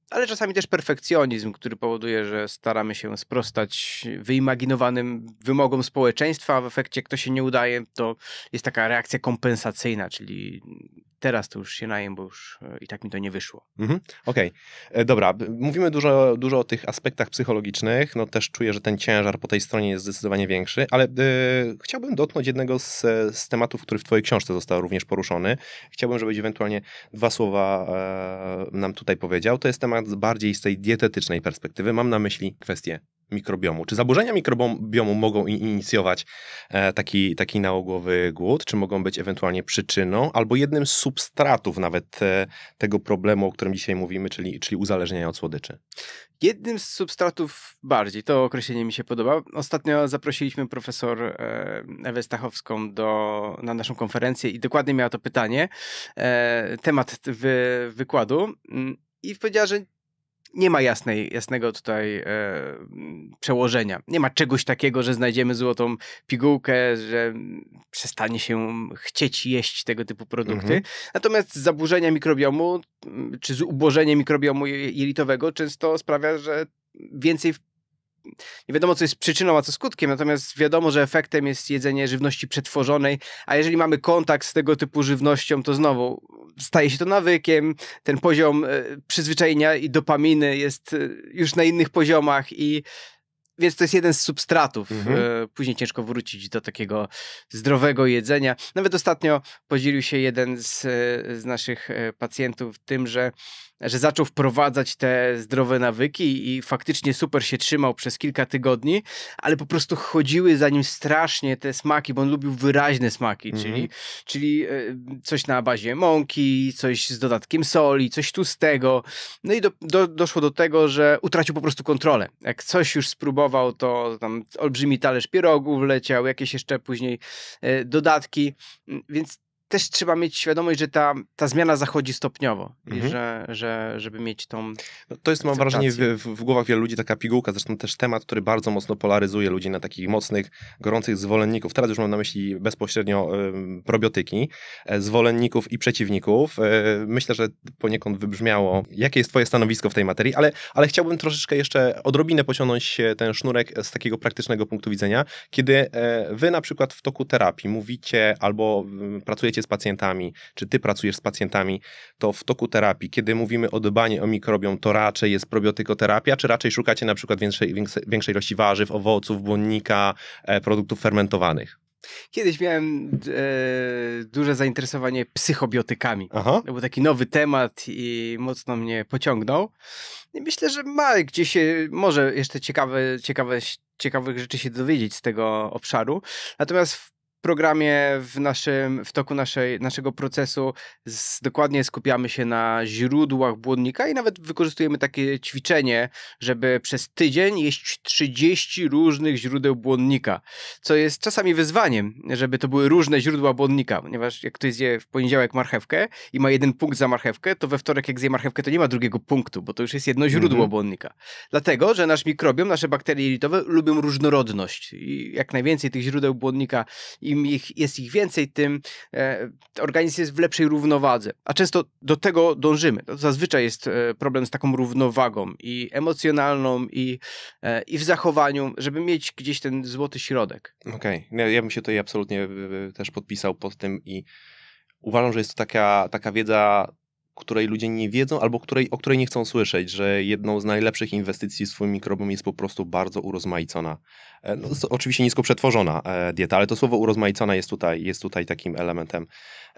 ale czasami też perfekcjonizm, który powoduje, że staramy się sprostać wyimaginowanym wymogom społeczeństwa, a w efekcie, to się nie udaje, to jest taka reakcja kompensacyjna, czyli teraz to już się najem, bo już e, i tak mi to nie wyszło. Mhm. Okej, okay. E, dobra, mówimy dużo, dużo o tych aspektach psychologicznych, no też czuję, że ten ciężar po tej stronie jest zdecydowanie większy, ale e, chciałbym dotknąć jednego z, z, tematów, który w twojej książce został również poruszony. Chciałbym, żebyś ewentualnie dwa słowa nam tutaj powiedział. To jest temat bardziej z tej dietetycznej perspektywy. Mam na myśli kwestię mikrobiomu. Czy zaburzenia mikrobiomu mogą inicjować e, taki, taki nałogowy głód, czy mogą być ewentualnie przyczyną albo jednym z substratów nawet e, tego problemu, o którym dzisiaj mówimy, czyli, czyli uzależnienia od słodyczy? Jednym z substratów bardziej, to określenie mi się podoba. Ostatnio zaprosiliśmy profesor e, Ewę Stachowską do, na naszą konferencję i dokładnie miała to pytanie, temat wy, wykładu mm, i powiedziała, że nie ma jasnej, jasnego tutaj e, przełożenia. Nie ma czegoś takiego, że znajdziemy złotą pigułkę, że przestanie się chcieć jeść tego typu produkty. Mhm. Natomiast zaburzenia mikrobiomu, czy zubożenie mikrobiomu jelitowego często sprawia, że więcej nie wiadomo, co jest przyczyną, a co skutkiem, natomiast wiadomo, że efektem jest jedzenie żywności przetworzonej, a jeżeli mamy kontakt z tego typu żywnością, to znowu staje się to nawykiem, ten poziom e, przyzwyczajenia i dopaminy jest e, już na innych poziomach i więc to jest jeden z substratów. E, mhm. Później ciężko wrócić do takiego zdrowego jedzenia. Nawet ostatnio podzielił się jeden z, z naszych pacjentów tym, że że zaczął wprowadzać te zdrowe nawyki i faktycznie super się trzymał przez kilka tygodni, ale po prostu chodziły za nim strasznie te smaki, bo on lubił wyraźne smaki, mm -hmm. czyli, czyli e, coś na bazie mąki, coś z dodatkiem soli, coś tłustego. No i do, do, doszło do tego, że utracił po prostu kontrolę. Jak coś już spróbował, to tam olbrzymi talerz pierogów leciał, jakieś jeszcze później e, dodatki, więc też trzeba mieć świadomość, że ta, ta zmiana zachodzi stopniowo mhm. i że, że, żeby mieć tą. No to jest, mam wrażenie, w, w, głowach wielu ludzi taka pigułka, zresztą też temat, który bardzo mocno polaryzuje ludzi na takich mocnych, gorących zwolenników. Teraz już mam na myśli bezpośrednio y, probiotyki, e, zwolenników i przeciwników. E, myślę, że poniekąd wybrzmiało, jakie jest Twoje stanowisko w tej materii, ale, ale chciałbym troszeczkę jeszcze odrobinę pociągnąć ten sznurek z takiego praktycznego punktu widzenia, kiedy e, Wy na przykład w toku terapii mówicie albo pracujecie pracujecie z pacjentami, czy ty pracujesz z pacjentami, to w toku terapii, kiedy mówimy o dbaniu o mikrobiom, to raczej jest probiotykoterapia, czy raczej szukacie na przykład większej, większej ilości warzyw, owoców, błonnika, e, produktów fermentowanych? Kiedyś miałem e, duże zainteresowanie psychobiotykami. Aha. To był taki nowy temat i mocno mnie pociągnął. I myślę, że ma gdzieś, e, może jeszcze ciekawe, ciekawe, ciekawych rzeczy się dowiedzieć z tego obszaru. Natomiast programie w, naszym, w toku naszej, naszego procesu z, dokładnie skupiamy się na źródłach błonnika i nawet wykorzystujemy takie ćwiczenie, żeby przez tydzień jeść 30 różnych źródeł błonnika, co jest czasami wyzwaniem, żeby to były różne źródła błonnika, ponieważ jak ktoś zje w poniedziałek marchewkę i ma jeden punkt za marchewkę, to we wtorek jak zje marchewkę, to nie ma drugiego punktu, bo to już jest jedno źródło mhm. błonnika. Dlatego, że nasz mikrobiom, nasze bakterie jelitowe lubią różnorodność i jak najwięcej tych źródeł błonnika im ich, jest ich więcej, tym e, organizm jest w lepszej równowadze. A często do tego dążymy. To zazwyczaj jest e, problem z taką równowagą i emocjonalną, i, e, i w zachowaniu, żeby mieć gdzieś ten złoty środek. Okej, okay. ja bym się tutaj absolutnie też podpisał pod tym i uważam, że jest to taka, taka wiedza której ludzie nie wiedzą albo której, o której nie chcą słyszeć, że jedną z najlepszych inwestycji w swój mikrobiom jest po prostu bardzo urozmaicona. E, no, oczywiście nisko przetworzona e, dieta, ale to słowo urozmaicona jest tutaj, jest tutaj takim elementem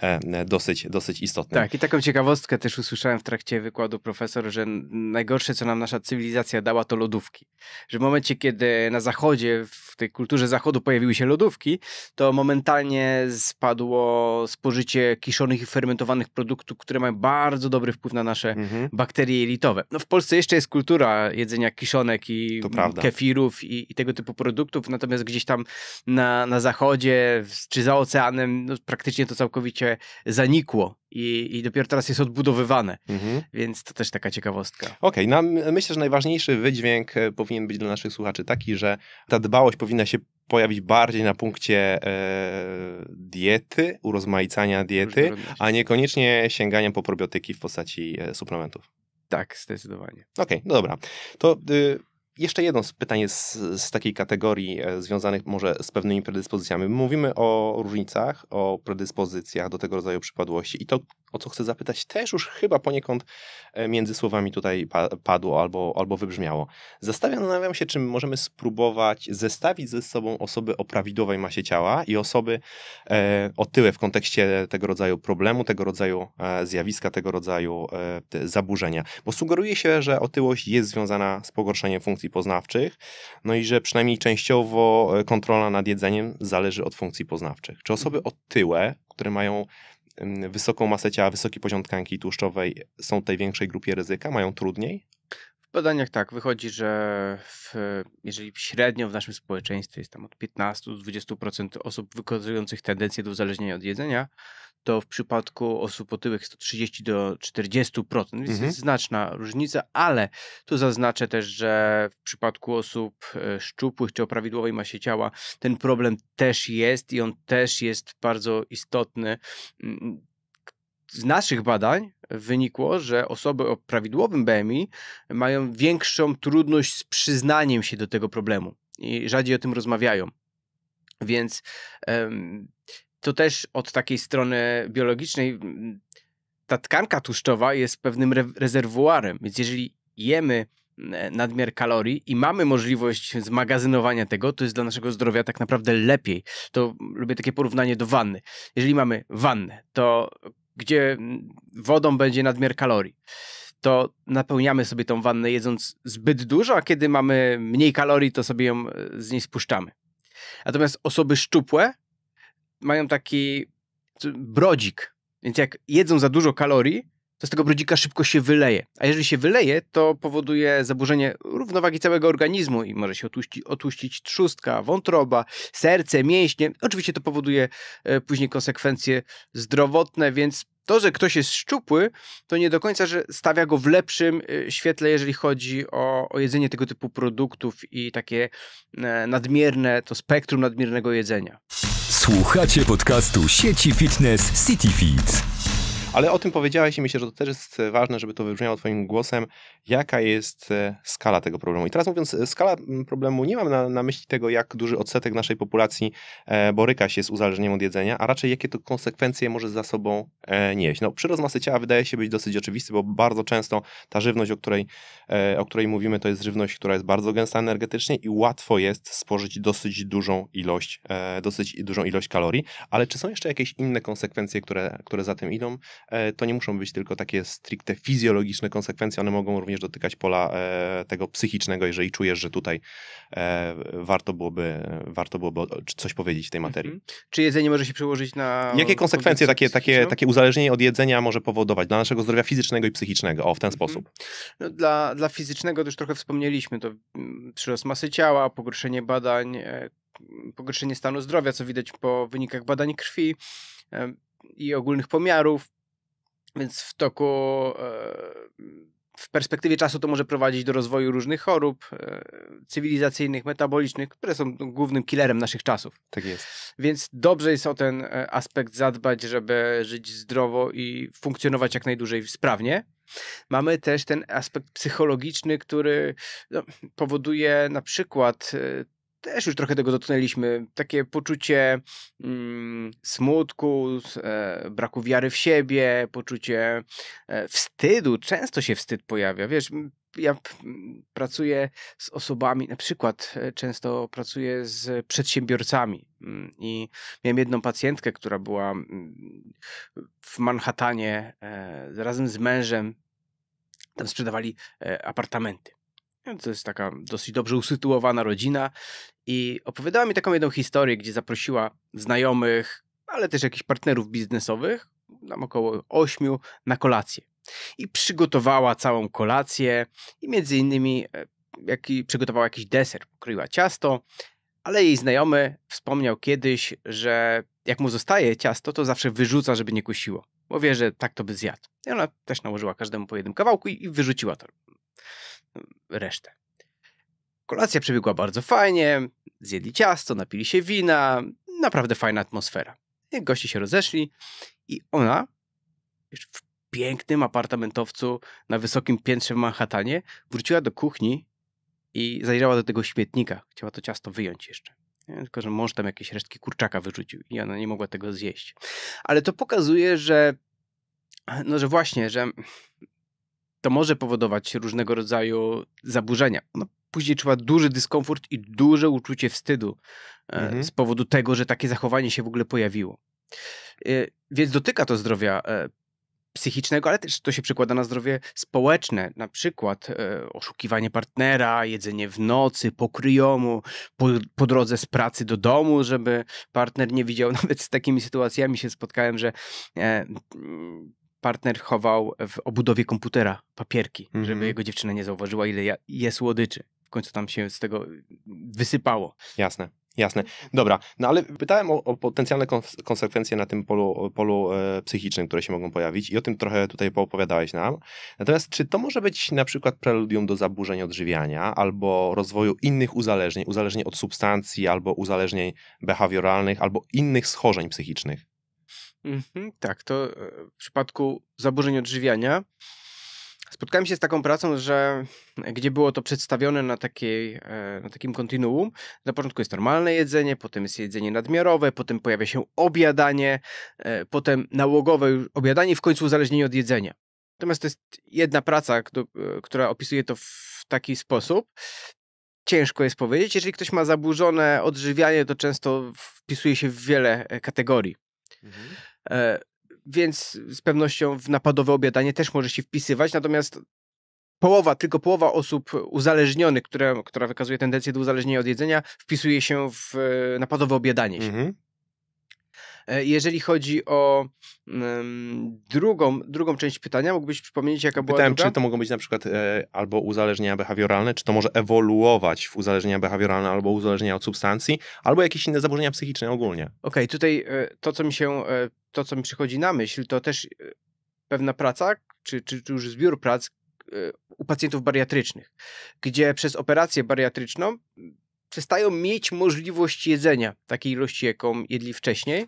E, e, dosyć, dosyć istotnym. Tak, i taką ciekawostkę też usłyszałem w trakcie wykładu profesor, że najgorsze, co nam nasza cywilizacja dała, to lodówki. Że w momencie, kiedy na zachodzie, w tej kulturze zachodu pojawiły się lodówki, to momentalnie spadło spożycie kiszonych i fermentowanych produktów, które mają bardzo dobry wpływ na nasze mhm. bakterie jelitowe. No w Polsce jeszcze jest kultura jedzenia kiszonek i kefirów i, i, tego typu produktów, natomiast gdzieś tam na, na zachodzie czy za oceanem no praktycznie to całkowicie zanikło i, i dopiero teraz jest odbudowywane. Mhm. Więc to też taka ciekawostka. Okej, okay, no, myślę, że najważniejszy wydźwięk e, powinien być dla naszych słuchaczy taki, że ta dbałość powinna się pojawić bardziej na punkcie e, diety, urozmaicania diety, a niekoniecznie sięgania po probiotyki w postaci e, suplementów. Tak, zdecydowanie. Okej, okay, no dobra. To y, jeszcze jedno pytanie z, z takiej kategorii e, związanych może z pewnymi predyspozycjami. Mówimy o różnicach, o predyspozycjach do tego rodzaju przypadłości i to o co chcę zapytać, też już chyba poniekąd e, między słowami tutaj padło albo, albo wybrzmiało. Zastanawiam się, czy możemy spróbować zestawić ze sobą osoby o prawidłowej masie ciała i osoby e, otyłe w kontekście tego rodzaju problemu, tego rodzaju e, zjawiska, tego rodzaju e, zaburzenia. Bo sugeruje się, że otyłość jest związana z pogorszeniem funkcji poznawczych, no i że przynajmniej częściowo e, kontrola nad jedzeniem zależy od funkcji poznawczych. Czy osoby mhm. otyłe, które mają wysoką masę ciała, wysoki poziom tkanki tłuszczowej są w tej większej grupie ryzyka, mają trudniej, badaniach tak wychodzi, że w, jeżeli średnio w naszym społeczeństwie jest tam od 15 do 20% osób wykazujących tendencję do uzależnienia od jedzenia, to w przypadku osób otyłych 130 do 40%, więc mhm. jest znaczna różnica, ale tu zaznaczę też, że w przypadku osób e, szczupłych czy o prawidłowej masie ciała ten problem też jest i on też jest bardzo istotny. Mm, z naszych badań wynikło, że osoby o prawidłowym BMI mają większą trudność z przyznaniem się do tego problemu i rzadziej o tym rozmawiają. Więc to też od takiej strony biologicznej ta tkanka tłuszczowa jest pewnym re rezerwuarem, więc jeżeli jemy nadmiar kalorii i mamy możliwość zmagazynowania tego, to jest dla naszego zdrowia tak naprawdę lepiej. To lubię takie porównanie do wanny. Jeżeli mamy wannę, to gdzie wodą będzie nadmiar kalorii, to napełniamy sobie tą wannę jedząc zbyt dużo, a kiedy mamy mniej kalorii, to sobie ją e, z niej spuszczamy. Natomiast osoby szczupłe mają taki brodzik, więc jak jedzą za dużo kalorii, to z tego brodzika szybko się wyleje. A jeżeli się wyleje, to powoduje zaburzenie równowagi całego organizmu i może się otłuści, trzustka, wątroba, serce, mięśnie. Oczywiście to powoduje e, później konsekwencje zdrowotne, więc to, że ktoś jest szczupły, to nie do końca, że stawia go w lepszym e, świetle, jeżeli chodzi o, o jedzenie tego typu produktów i takie e, nadmierne, to spektrum nadmiernego jedzenia. Słuchacie podcastu sieci fitness CityFit. Ale o tym powiedziałeś i myślę, że to też jest e, ważne, żeby to wybrzmiało Twoim głosem. Jaka jest e, skala tego problemu? I teraz mówiąc, e, skala problemu, nie mam na, na myśli tego, jak duży odsetek naszej populacji boryka się z uzależnieniem od jedzenia, a raczej jakie to konsekwencje może za sobą nieść. No, przyrost masy ciała wydaje się być dosyć oczywisty, bo bardzo często ta żywność, o której, o której mówimy, to jest żywność, która jest bardzo gęsta energetycznie i łatwo jest spożyć dosyć dużą ilość, dosyć dużą ilość kalorii. Ale czy są jeszcze jakieś inne konsekwencje, które, które za tym idą? E, to nie muszą być tylko takie stricte fizjologiczne konsekwencje, one mogą również dotykać pola e, tego psychicznego, jeżeli czujesz, że tutaj e, warto byłoby, warto byłoby coś powiedzieć w tej materii. Mhm. Czy jedzenie może się przełożyć na... Jakie konsekwencje takie, takie, takie uzależnienie od jedzenia może powodować dla naszego zdrowia fizycznego i psychicznego? O, w ten mhm. sposób. No, dla, dla fizycznego to już trochę wspomnieliśmy, to mm, przyrost masy ciała, pogorszenie badań, pogorszenie stanu zdrowia, co widać po wynikach badań krwi i ogólnych pomiarów, więc w toku, e, w perspektywie czasu to może prowadzić do rozwoju różnych chorób e, cywilizacyjnych, metabolicznych, które są głównym killerem naszych czasów. Tak jest. Więc dobrze jest o ten e, aspekt zadbać, żeby żyć zdrowo i funkcjonować jak najdłużej sprawnie. Mamy też ten aspekt psychologiczny, który no, powoduje na przykład też już trochę tego dotknęliśmy, takie poczucie mm, smutku, e, braku wiary w siebie, poczucie e, wstydu. Często się wstyd pojawia, wiesz. Ja pracuję z osobami, na przykład e, często pracuję z przedsiębiorcami mm, i miałem jedną pacjentkę, która była w Manhattanie e, razem z mężem. Tam sprzedawali e, apartamenty. To jest taka dosyć dobrze usytuowana rodzina i opowiadała mi taką jedną historię, gdzie zaprosiła znajomych, ale też jakichś partnerów biznesowych, tam około ośmiu, na kolację. I przygotowała całą kolację i między innymi e, przygotowała jakiś deser, pokryła ciasto, ale jej znajomy wspomniał kiedyś, że jak mu zostaje ciasto, to zawsze wyrzuca, żeby nie kusiło, bo wie, że tak to by zjadł. I ona też nałożyła każdemu po jednym kawałku i wyrzuciła to mm, resztę. Kolacja przebiegła bardzo fajnie, zjedli ciasto, napili się wina, naprawdę fajna atmosfera. Goście się rozeszli i ona, w pięknym apartamentowcu na wysokim piętrze w Manhattanie, wróciła do kuchni i zajrzała do tego śmietnika. Chciała to ciasto wyjąć jeszcze. Tylko, że mąż tam jakieś resztki kurczaka wyrzucił i ona nie mogła tego zjeść. Ale to pokazuje, że no, że właśnie, że to może powodować różnego rodzaju zaburzenia. No, później czuła duży dyskomfort i duże uczucie wstydu e, mhm. z powodu tego, że takie zachowanie się w ogóle pojawiło. E, więc dotyka to zdrowia e, psychicznego, ale też to się przekłada na zdrowie społeczne, na przykład oszukiwanie partnera, jedzenie w nocy, pokryjomu, po, po drodze z pracy do domu, żeby partner nie widział. Nawet z takimi sytuacjami się spotkałem, że partner chował w obudowie komputera papierki, żeby mhm. jego dziewczyna nie zauważyła, ile je słodyczy końcu tam się z tego y, wysypało. Jasne. Jasne. Dobra, no ale pytałem o, o potencjalne konsekwencje na tym polu, polu e, psychicznym, które się mogą pojawić i o tym trochę tutaj poopowiadałeś nam. Natomiast czy to może być na przykład preludium do zaburzeń odżywiania albo rozwoju innych uzależnień, uzależnień od substancji albo uzależnień behawioralnych albo innych schorzeń psychicznych? Mhm, tak, to e, w przypadku zaburzeń odżywiania Spotkałem się z taką pracą, że gdzie było to przedstawione na, takiej, e, na takim kontinuum, na początku jest normalne jedzenie, potem jest jedzenie nadmiarowe, potem pojawia się obiadanie, e, potem nałogowe obiadanie, i w końcu uzależnienie od jedzenia. Natomiast to jest jedna praca, e, która opisuje to w taki sposób. Ciężko jest powiedzieć. Jeżeli ktoś ma zaburzone odżywianie, to często wpisuje się w wiele kategorii. Mhm więc z pewnością w napadowe obiadanie też może się wpisywać, natomiast połowa, tylko połowa osób uzależnionych, które, która wykazuje tendencję do uzależnienia od jedzenia, wpisuje się w e, napadowe obiadanie się. Mhm. E, jeżeli chodzi o um, drugą, drugą część pytania, mógłbyś przypomnieć, jaka była Pytałem, czy to mogą być na przykład e, albo uzależnienia behawioralne, czy to może ewoluować w uzależnienia behawioralne albo uzależnienia od substancji, albo jakieś inne zaburzenia psychiczne ogólnie. Okej, okay, tutaj e, to, co mi się, e, to, co mi przychodzi na myśl, to też e, pewna praca, czy, czy, czy już zbiór prac e, u pacjentów bariatrycznych, gdzie przez operację bariatryczną przestają mieć możliwość jedzenia takiej ilości, jaką jedli wcześniej.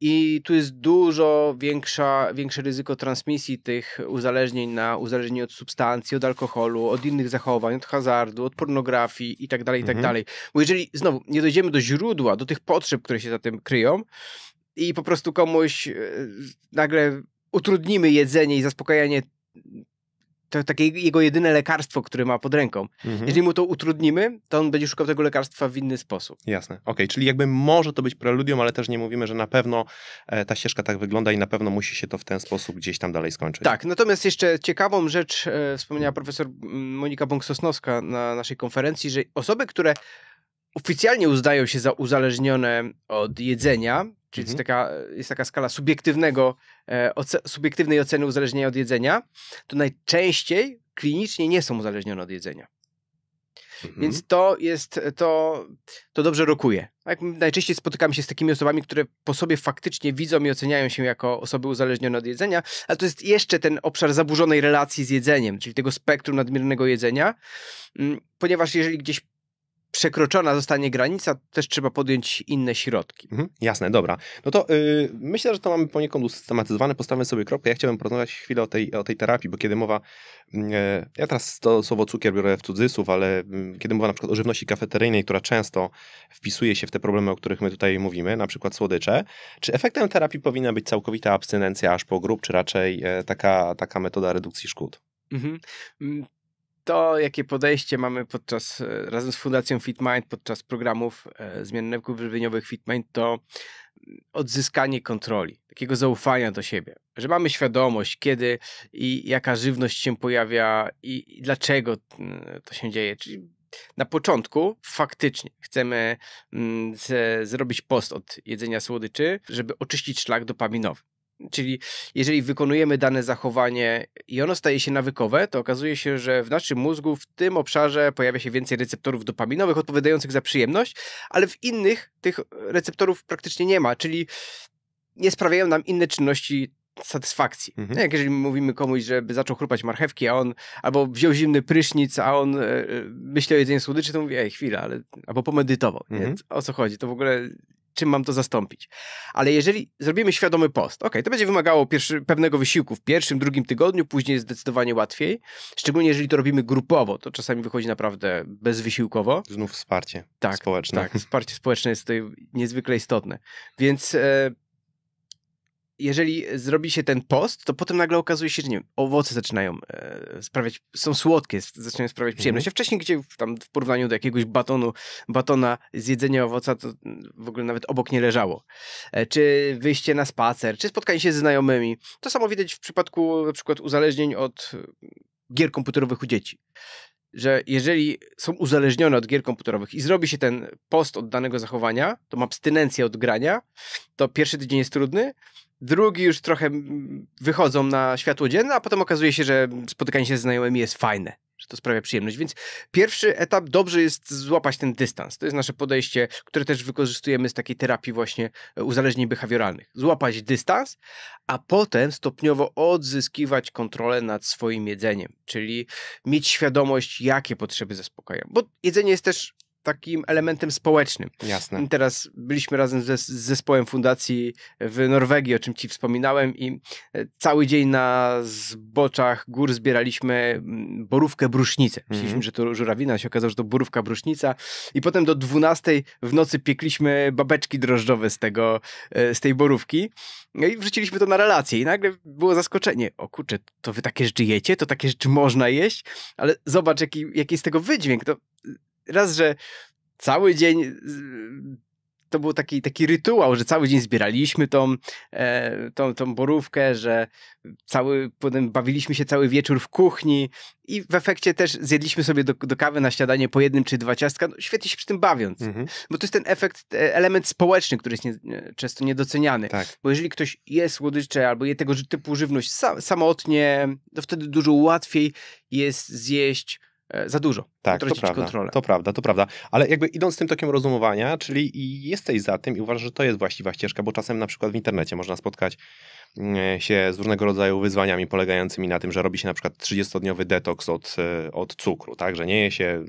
I tu jest dużo większa, większe ryzyko transmisji tych uzależnień na uzależnienie od substancji, od alkoholu, od innych zachowań, od hazardu, od pornografii i tak dalej, i tak mhm. dalej. Bo jeżeli znowu nie dojdziemy do źródła, do tych potrzeb, które się za tym kryją, i po prostu komuś e, nagle utrudnimy jedzenie i zaspokajanie to takie jego jedyne lekarstwo, które ma pod ręką. Mhm. Jeżeli mu to utrudnimy, to on będzie szukał tego lekarstwa w inny sposób. Jasne. Okej, okay, czyli jakby może to być preludium, ale też nie mówimy, że na pewno e, ta ścieżka tak wygląda i na pewno musi się to w ten sposób gdzieś tam dalej skończyć. Tak, natomiast jeszcze ciekawą rzecz e, wspomniała profesor mm, Monika Bąk-Sosnowska na naszej konferencji, że osoby, które oficjalnie uznają się za uzależnione od jedzenia, Czyli mhm. jest, taka, jest taka skala subiektywnego, e, oce, subiektywnej oceny uzależnienia od jedzenia, to najczęściej klinicznie nie są uzależnione od jedzenia. Mhm. Więc to jest, to, to dobrze rokuje. Najczęściej spotykamy się z takimi osobami, które po sobie faktycznie widzą i oceniają się jako osoby uzależnione od jedzenia, ale to jest jeszcze ten obszar zaburzonej relacji z jedzeniem, czyli tego spektrum nadmiernego jedzenia, mm, ponieważ jeżeli gdzieś przekroczona zostanie granica, też trzeba podjąć inne środki. Mhm, jasne, dobra. No to yy, myślę, że to mamy poniekąd usystematyzowane, postawmy sobie kropkę. Ja chciałbym porozmawiać chwilę o tej, o tej terapii, bo kiedy mowa, yy, ja teraz to słowo cukier biorę w cudzysłów, ale yy, kiedy mowa na przykład o żywności kafeteryjnej, która często wpisuje się w te problemy, o których my tutaj mówimy, na przykład słodycze, czy efektem terapii powinna być całkowita abstynencja aż po grób, czy raczej e, taka, taka metoda redukcji szkód? Mhm. Mm, to, jakie podejście mamy podczas, e, razem z Fundacją FitMind, podczas programów e, żywieniowych FitMind, to mm, odzyskanie kontroli, takiego zaufania do siebie, że mamy świadomość, kiedy i jaka żywność się pojawia i, i dlaczego mm, to się dzieje. Czyli na początku faktycznie chcemy mm, z, zrobić post od jedzenia słodyczy, żeby oczyścić szlak dopaminowy. Czyli jeżeli wykonujemy dane zachowanie i ono staje się nawykowe, to okazuje się, że w naszym mózgu w tym obszarze pojawia się więcej receptorów dopaminowych odpowiadających za przyjemność, ale w innych tych receptorów praktycznie nie ma, czyli nie sprawiają nam inne czynności satysfakcji. Mhm. Tak jak jeżeli mówimy komuś, żeby zaczął chrupać marchewki, a on albo wziął zimny prysznic, a on e, e myśli o jedzeniu słodyczy, to mówi, ej, chwila, ale albo pomedytował. Mhm. O co chodzi? To w ogóle czym mam to zastąpić. Ale jeżeli zrobimy świadomy post, ok, to będzie wymagało pierwszy, pewnego wysiłku w pierwszym, drugim tygodniu, później jest zdecydowanie łatwiej, szczególnie jeżeli to robimy grupowo, to czasami wychodzi naprawdę bezwysiłkowo. Znów wsparcie tak, społeczne. Tak, wsparcie społeczne jest tutaj niezwykle istotne. Więc e, jeżeli zrobi się ten post, to potem nagle okazuje się, że nie owoce zaczynają e, sprawiać, są słodkie, zaczynają sprawiać mhm. przyjemność. A wcześniej gdzie tam w porównaniu do jakiegoś batonu, batona zjedzenia owoca, to w ogóle nawet obok nie leżało. E, czy wyjście na spacer, czy spotkanie się z znajomymi. To samo widać w przypadku na przykład uzależnień od gier komputerowych u dzieci że jeżeli są uzależnione od gier komputerowych i zrobi się ten post od danego zachowania, tą abstynencję od grania, to pierwszy tydzień jest trudny, drugi już trochę wychodzą na światło dzienne, a potem okazuje się, że spotykanie się z znajomymi jest fajne, że to sprawia przyjemność. Więc pierwszy etap dobrze jest złapać ten dystans. To jest nasze podejście, które też wykorzystujemy z takiej terapii właśnie e, uzależnień behawioralnych. Złapać dystans, a potem stopniowo odzyskiwać kontrolę nad swoim jedzeniem, czyli mieć świadomość, jakie potrzeby zaspokajam. Bo jedzenie jest też takim elementem społecznym. Jasne. Teraz byliśmy razem ze, z zespołem fundacji w Norwegii, o czym ci wspominałem i e, cały dzień na zboczach gór zbieraliśmy mm, borówkę brusznicę. Mhm. Myśleliśmy, mm że to żurawina, się okazało, że to borówka brusznica i potem do 12 w nocy piekliśmy babeczki drożdżowe z tego, e, z tej borówki no i wrzuciliśmy to na relację i nagle było zaskoczenie. O kurczę, to wy takie rzeczy jecie? To takie rzeczy można jeść? Ale zobacz, jaki, jaki jest tego wydźwięk. To raz, że cały dzień to był taki, taki rytuał, że cały dzień zbieraliśmy tą, e, tą, tą borówkę, że cały, potem bawiliśmy się cały wieczór w kuchni i w efekcie też zjedliśmy sobie do, do kawy na śniadanie po jednym czy dwa ciastka, no, świetnie się przy tym bawiąc. Mhm. Bo to jest ten efekt, e, element społeczny, który jest nie, e, często niedoceniany. Tak. Bo jeżeli ktoś je słodycze albo je tego typu żywność sa, samotnie, to wtedy dużo łatwiej jest zjeść E, za dużo. Tak, to prawda, kontrolę. to prawda, to prawda. Ale jakby idąc tym tokiem rozumowania, czyli jesteś za tym i uważasz, że to jest właściwa ścieżka, bo czasem na przykład w internecie można spotkać E, się z różnego rodzaju wyzwaniami polegającymi na tym, że robi się na przykład 30-dniowy detoks od, e, od cukru, tak, że nie je się mm,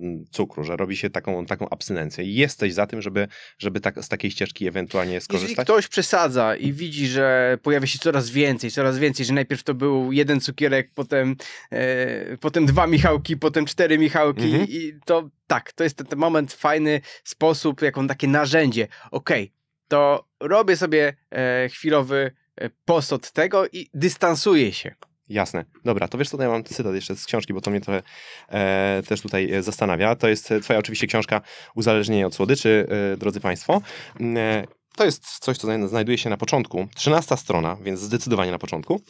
mm, cukru, że robi się taką, taką abstynencję. I jesteś za tym, żeby, żeby tak, z takiej ścieżki ewentualnie skorzystać? Jeśli ktoś przesadza i widzi, że pojawia się coraz więcej, coraz więcej, że najpierw to był jeden cukierek, potem, e, potem dwa Michałki, potem cztery Michałki mhm. i to tak, to jest ten, ten moment, fajny sposób, jaką takie narzędzie. Okej, okay, to robię sobie e, chwilowy E, post od tego i dystansuje się. Jasne. Dobra, to wiesz co, ja mam cytat jeszcze z książki, bo to mnie trochę e, też tutaj e, zastanawia. To jest e, twoja oczywiście książka Uzależnienie od słodyczy, e, drodzy państwo. Mm, e, to jest coś, co znajduje się na początku. trzynasta strona, więc zdecydowanie na początku.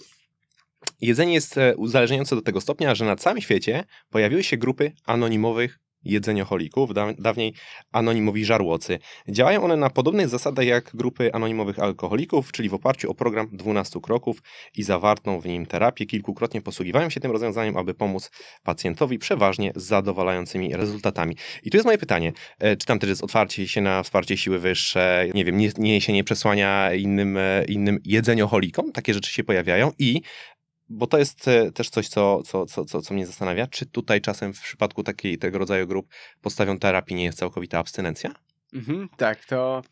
Jedzenie jest uzależniające do tego stopnia, że na całym świecie pojawiły się grupy anonimowych jedzenioholików, da, dawniej anonimowi żarłocy. Działają one na podobnych zasadach jak grupy anonimowych alkoholików, czyli w oparciu o program 12 kroków i zawartą w nim terapię. Kilkukrotnie posługiwają się tym rozwiązaniem, aby pomóc pacjentowi przeważnie z zadowalającymi rezultatami. I tu jest moje pytanie, e, czy tam też jest otwarcie się na wsparcie siły wyższe, nie wiem, nie, się nie przesłania innym, e, innym jedzenioholikom? Takie rzeczy się pojawiają i bo to jest e, też coś, co, co, co, co, co mnie zastanawia, czy tutaj czasem w przypadku takiej, tego rodzaju grup podstawią terapii nie jest całkowita abstynencja? Mhm, tak, to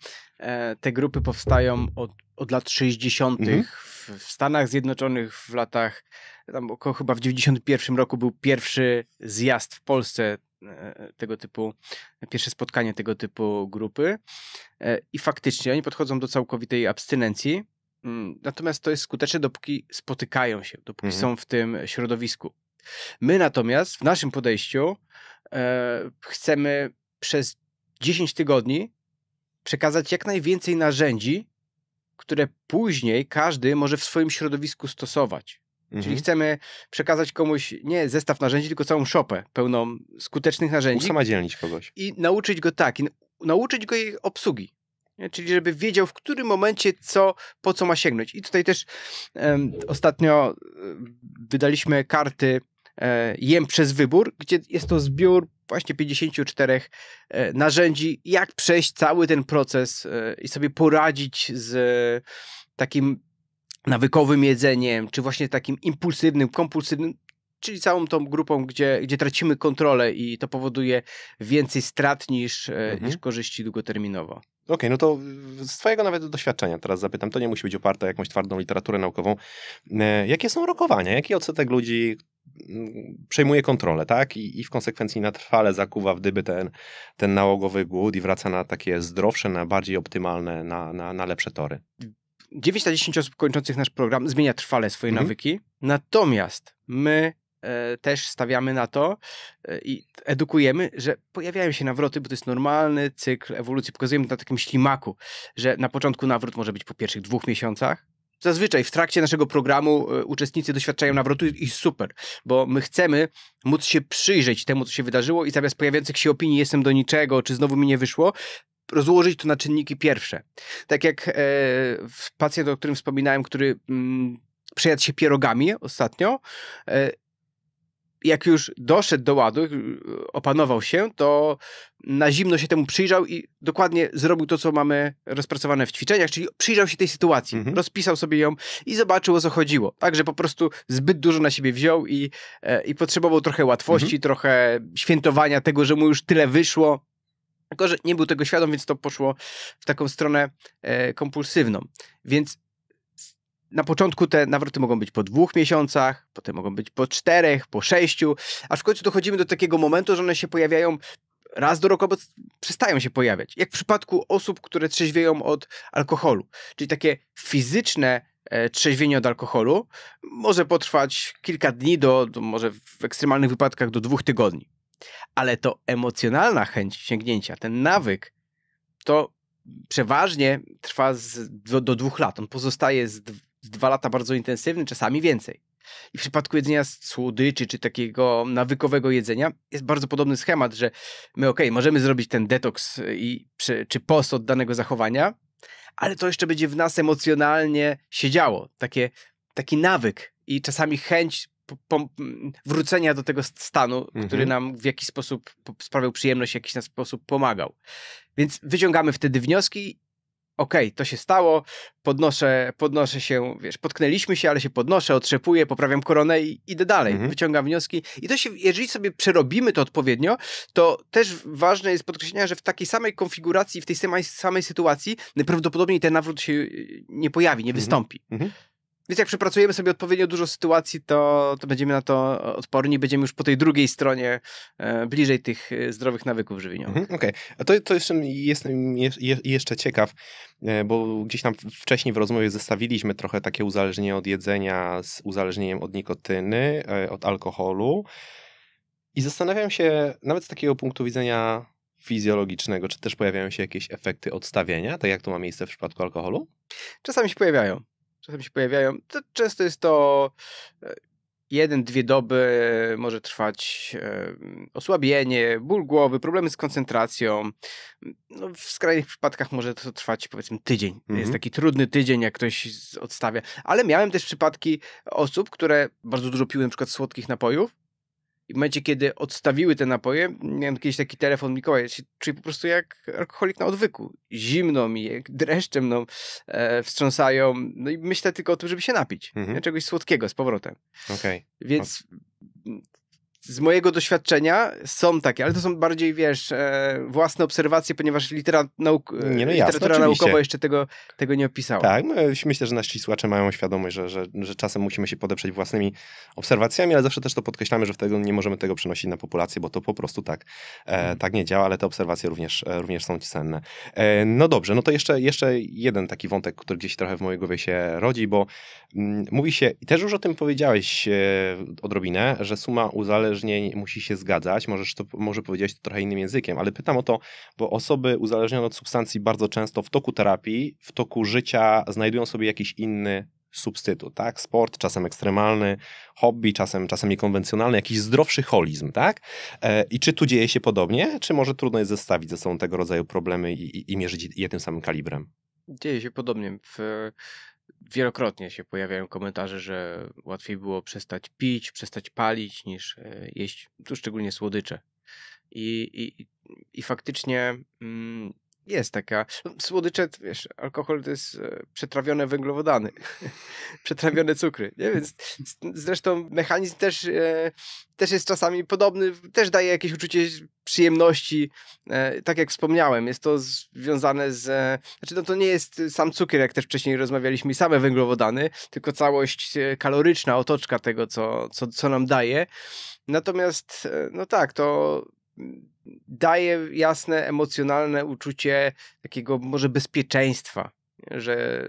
e, te grupy powstają od, od lat 60. Mhm. W, w, Stanach Zjednoczonych w latach, tam około chyba w 91 roku był pierwszy zjazd w Polsce e, tego typu, pierwsze spotkanie tego typu grupy e, i faktycznie oni podchodzą do całkowitej abstynencji, Mm, natomiast to jest skuteczne, dopóki spotykają się, dopóki mhm. są w tym środowisku. My natomiast w naszym podejściu e, chcemy przez 10 tygodni przekazać jak najwięcej narzędzi, które później każdy może w swoim środowisku stosować. Mhm. Czyli chcemy przekazać komuś nie zestaw narzędzi, tylko całą szopę pełną skutecznych narzędzi. kogoś. I nauczyć go tak, i nauczyć go jej obsługi. Czyli żeby wiedział, w którym momencie co, po co ma sięgnąć. I tutaj też um, ostatnio e, wydaliśmy karty e, Jem przez wybór, gdzie jest to zbiór właśnie 54 e, narzędzi, jak przejść cały ten proces i sobie poradzić z takim nawykowym jedzeniem, czy właśnie takim impulsywnym, kompulsywnym, czyli całą tą grupą, gdzie, gdzie tracimy kontrolę i to powoduje więcej strat niż, mhm. niż korzyści długoterminowo. Okej, okay, no to z Twojego nawet doświadczenia teraz zapytam, to nie musi być oparte o jakąś twardą literaturę naukową. E, jakie są rokowania? Jaki odsetek ludzi mm, przejmuje kontrolę, tak? I, I, w konsekwencji na trwale zakuwa w dyby ten, ten nałogowy głód i wraca na takie zdrowsze, na bardziej optymalne, na, na, na lepsze tory. 9 na 10 osób kończących nasz program zmienia trwale swoje mhm. nawyki, natomiast my E, też stawiamy na to e, i edukujemy, że pojawiają się nawroty, bo to jest normalny cykl ewolucji. Pokazujemy na takim ślimaku, że na początku nawrót może być po pierwszych dwóch miesiącach, Zazwyczaj w trakcie naszego programu e, uczestnicy doświadczają nawrotu i super, bo my chcemy móc się przyjrzeć temu, co się wydarzyło i zamiast pojawiających się opinii jestem do niczego, czy znowu mi nie wyszło, rozłożyć to na czynniki pierwsze. Tak jak e, pacjent, o którym wspominałem, który mm, przejadł się pierogami ostatnio, e, jak już doszedł do ładu, y, opanował się, to na zimno się temu przyjrzał i dokładnie zrobił to, co mamy rozpracowane w ćwiczeniach, czyli przyjrzał się tej sytuacji, mhm. rozpisał sobie ją i zobaczył, o co chodziło. Także po prostu zbyt dużo na siebie wziął i, e, i potrzebował trochę łatwości, mhm. trochę świętowania tego, że mu już tyle wyszło. Tylko, że nie był tego świadom, więc to poszło w taką stronę e, kompulsywną. Więc na początku te nawroty mogą być po dwóch miesiącach, potem mogą być po czterech, po sześciu, aż w końcu dochodzimy do takiego momentu, że one się pojawiają raz do roku, bo przestają się pojawiać. Jak w przypadku osób, które trzeźwieją od alkoholu. Czyli takie fizyczne e, trzeźwienie od alkoholu może potrwać kilka dni, do, do może w ekstremalnych wypadkach do dwóch tygodni. Ale to emocjonalna chęć sięgnięcia, ten nawyk, to przeważnie trwa z, do, do dwóch lat. On pozostaje z dwa lata bardzo intensywny, czasami więcej. I w przypadku jedzenia słodyczy czy takiego nawykowego jedzenia jest bardzo podobny schemat, że my ok, możemy zrobić ten detoks y, i, czy, czy post od danego zachowania, ale to jeszcze będzie w nas emocjonalnie siedziało. Takie, taki nawyk i czasami chęć po, po, wrócenia do tego stanu, mhm. który nam w jakiś sposób sprawiał przyjemność, w jakiś sposób pomagał. Więc wyciągamy wtedy wnioski okej, okay, to się stało, podnoszę, podnoszę się, wiesz, potknęliśmy się, ale się podnoszę, otrzepuję, poprawiam koronę i idę dalej, mhm. wyciągam wnioski. I to się, jeżeli sobie przerobimy to odpowiednio, to też ważne jest podkreślenie, że w takiej samej konfiguracji, w tej samej, samej sytuacji najprawdopodobniej ten nawrót się y, nie pojawi, nie mhm. wystąpi. Mhm. Więc jak przepracujemy sobie odpowiednio dużo sytuacji, to, to będziemy na to odporni, będziemy już po tej drugiej stronie e, bliżej tych e, zdrowych nawyków żywieniowych. Mhm, Okej, okay. a to, to jeszcze jestem je, jeszcze ciekaw, e, bo gdzieś tam wcześniej w rozmowie zestawiliśmy trochę takie uzależnienie od jedzenia z uzależnieniem od nikotyny, e, od alkoholu. I zastanawiam się, nawet z takiego punktu widzenia fizjologicznego, czy też pojawiają się jakieś efekty odstawienia, tak jak to ma miejsce w przypadku alkoholu? Czasami się pojawiają czasem się pojawiają. To często jest to e, jeden, dwie doby e, może trwać e, osłabienie, ból głowy, problemy z koncentracją. No, w skrajnych przypadkach może to trwać powiedzmy tydzień. Mhm. Jest taki trudny tydzień, jak ktoś odstawia. Ale miałem też przypadki osób, które bardzo dużo piły na przykład słodkich napojów i w momencie, kiedy odstawiły te napoje, miałem kiedyś taki telefon Mikołaj, czyli po prostu jak alkoholik na odwyku. Zimno mi, jak dreszczem no, e, wstrząsają. No i myślę tylko o tym, żeby się napić. Mhm. Czegoś słodkiego z powrotem. Okay. Więc z mojego doświadczenia są takie, ale to są bardziej, wiesz, e, własne obserwacje, ponieważ litera nauk, e, nie, no literatura jasne, naukowa jeszcze tego, tego nie opisała. Tak, no, e, myślę, że nasi słuchacze mają świadomość, że, że, że czasem musimy się podeprzeć własnymi obserwacjami, ale zawsze też to podkreślamy, że wtedy nie możemy tego przenosić na populację, bo to po prostu tak, e, mhm. tak nie działa, ale te obserwacje również, e, również są cenne. E, no dobrze, no to jeszcze, jeszcze jeden taki wątek, który gdzieś trochę w mojej głowie się rodzi, bo m, mm, mówi się, i też już o tym powiedziałeś e, odrobinę, że suma uzależnienia musi się zgadzać, możesz to, może powiedzieć to trochę innym językiem, ale pytam o to, bo osoby uzależnione od substancji bardzo często w toku terapii, w toku życia znajdują sobie jakiś inny substytut, tak? Sport, czasem ekstremalny, hobby, czasem, czasem niekonwencjonalny, jakiś zdrowszy holizm, tak? E, I czy tu dzieje się podobnie, czy może trudno jest zestawić ze sobą tego rodzaju problemy i, i, i mierzyć je tym samym kalibrem? Dzieje się podobnie. W, wielokrotnie się pojawiają komentarze, że łatwiej było przestać pić, przestać palić niż e, jeść, tu szczególnie słodycze. I, i, i faktycznie mm, jest taka. No, słodycze, wiesz, alkohol to jest e, przetrawione węglowodany, przetrawione cukry. Nie? Więc zresztą mechanizm też, e, też jest czasami podobny, też daje jakieś uczucie przyjemności. E, tak jak wspomniałem, jest to związane z. Znaczy, no to nie jest sam cukier, jak też wcześniej rozmawialiśmy, i same węglowodany, tylko całość kaloryczna, otoczka tego, co, co, co nam daje. Natomiast, no tak, to daje jasne, emocjonalne uczucie takiego może bezpieczeństwa, że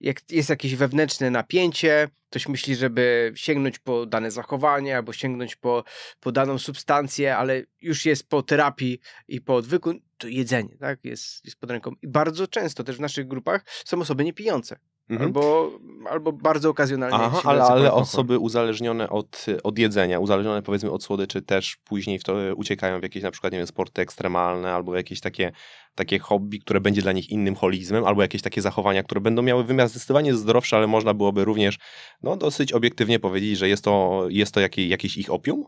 jak jest jakieś wewnętrzne napięcie, ktoś myśli, żeby sięgnąć po dane zachowanie albo sięgnąć po, po daną substancję, ale już jest po terapii i po odwyku, to jedzenie tak? jest, jest pod ręką. I bardzo często też w naszych grupach są osoby niepijące. Mhm. Albo, albo bardzo okazjonalnie. Aha, ale, ale osoby uzależnione od, od jedzenia, uzależnione powiedzmy od słodyczy też później w to e, uciekają w jakieś na przykład nie wiem, sporty ekstremalne albo jakieś takie, takie hobby, które będzie dla nich innym holizmem albo jakieś takie zachowania, które będą miały wymiar zdecydowanie zdrowszy, ale można byłoby również no, dosyć obiektywnie powiedzieć, że jest to, jest to jakiej, jakiś ich opium?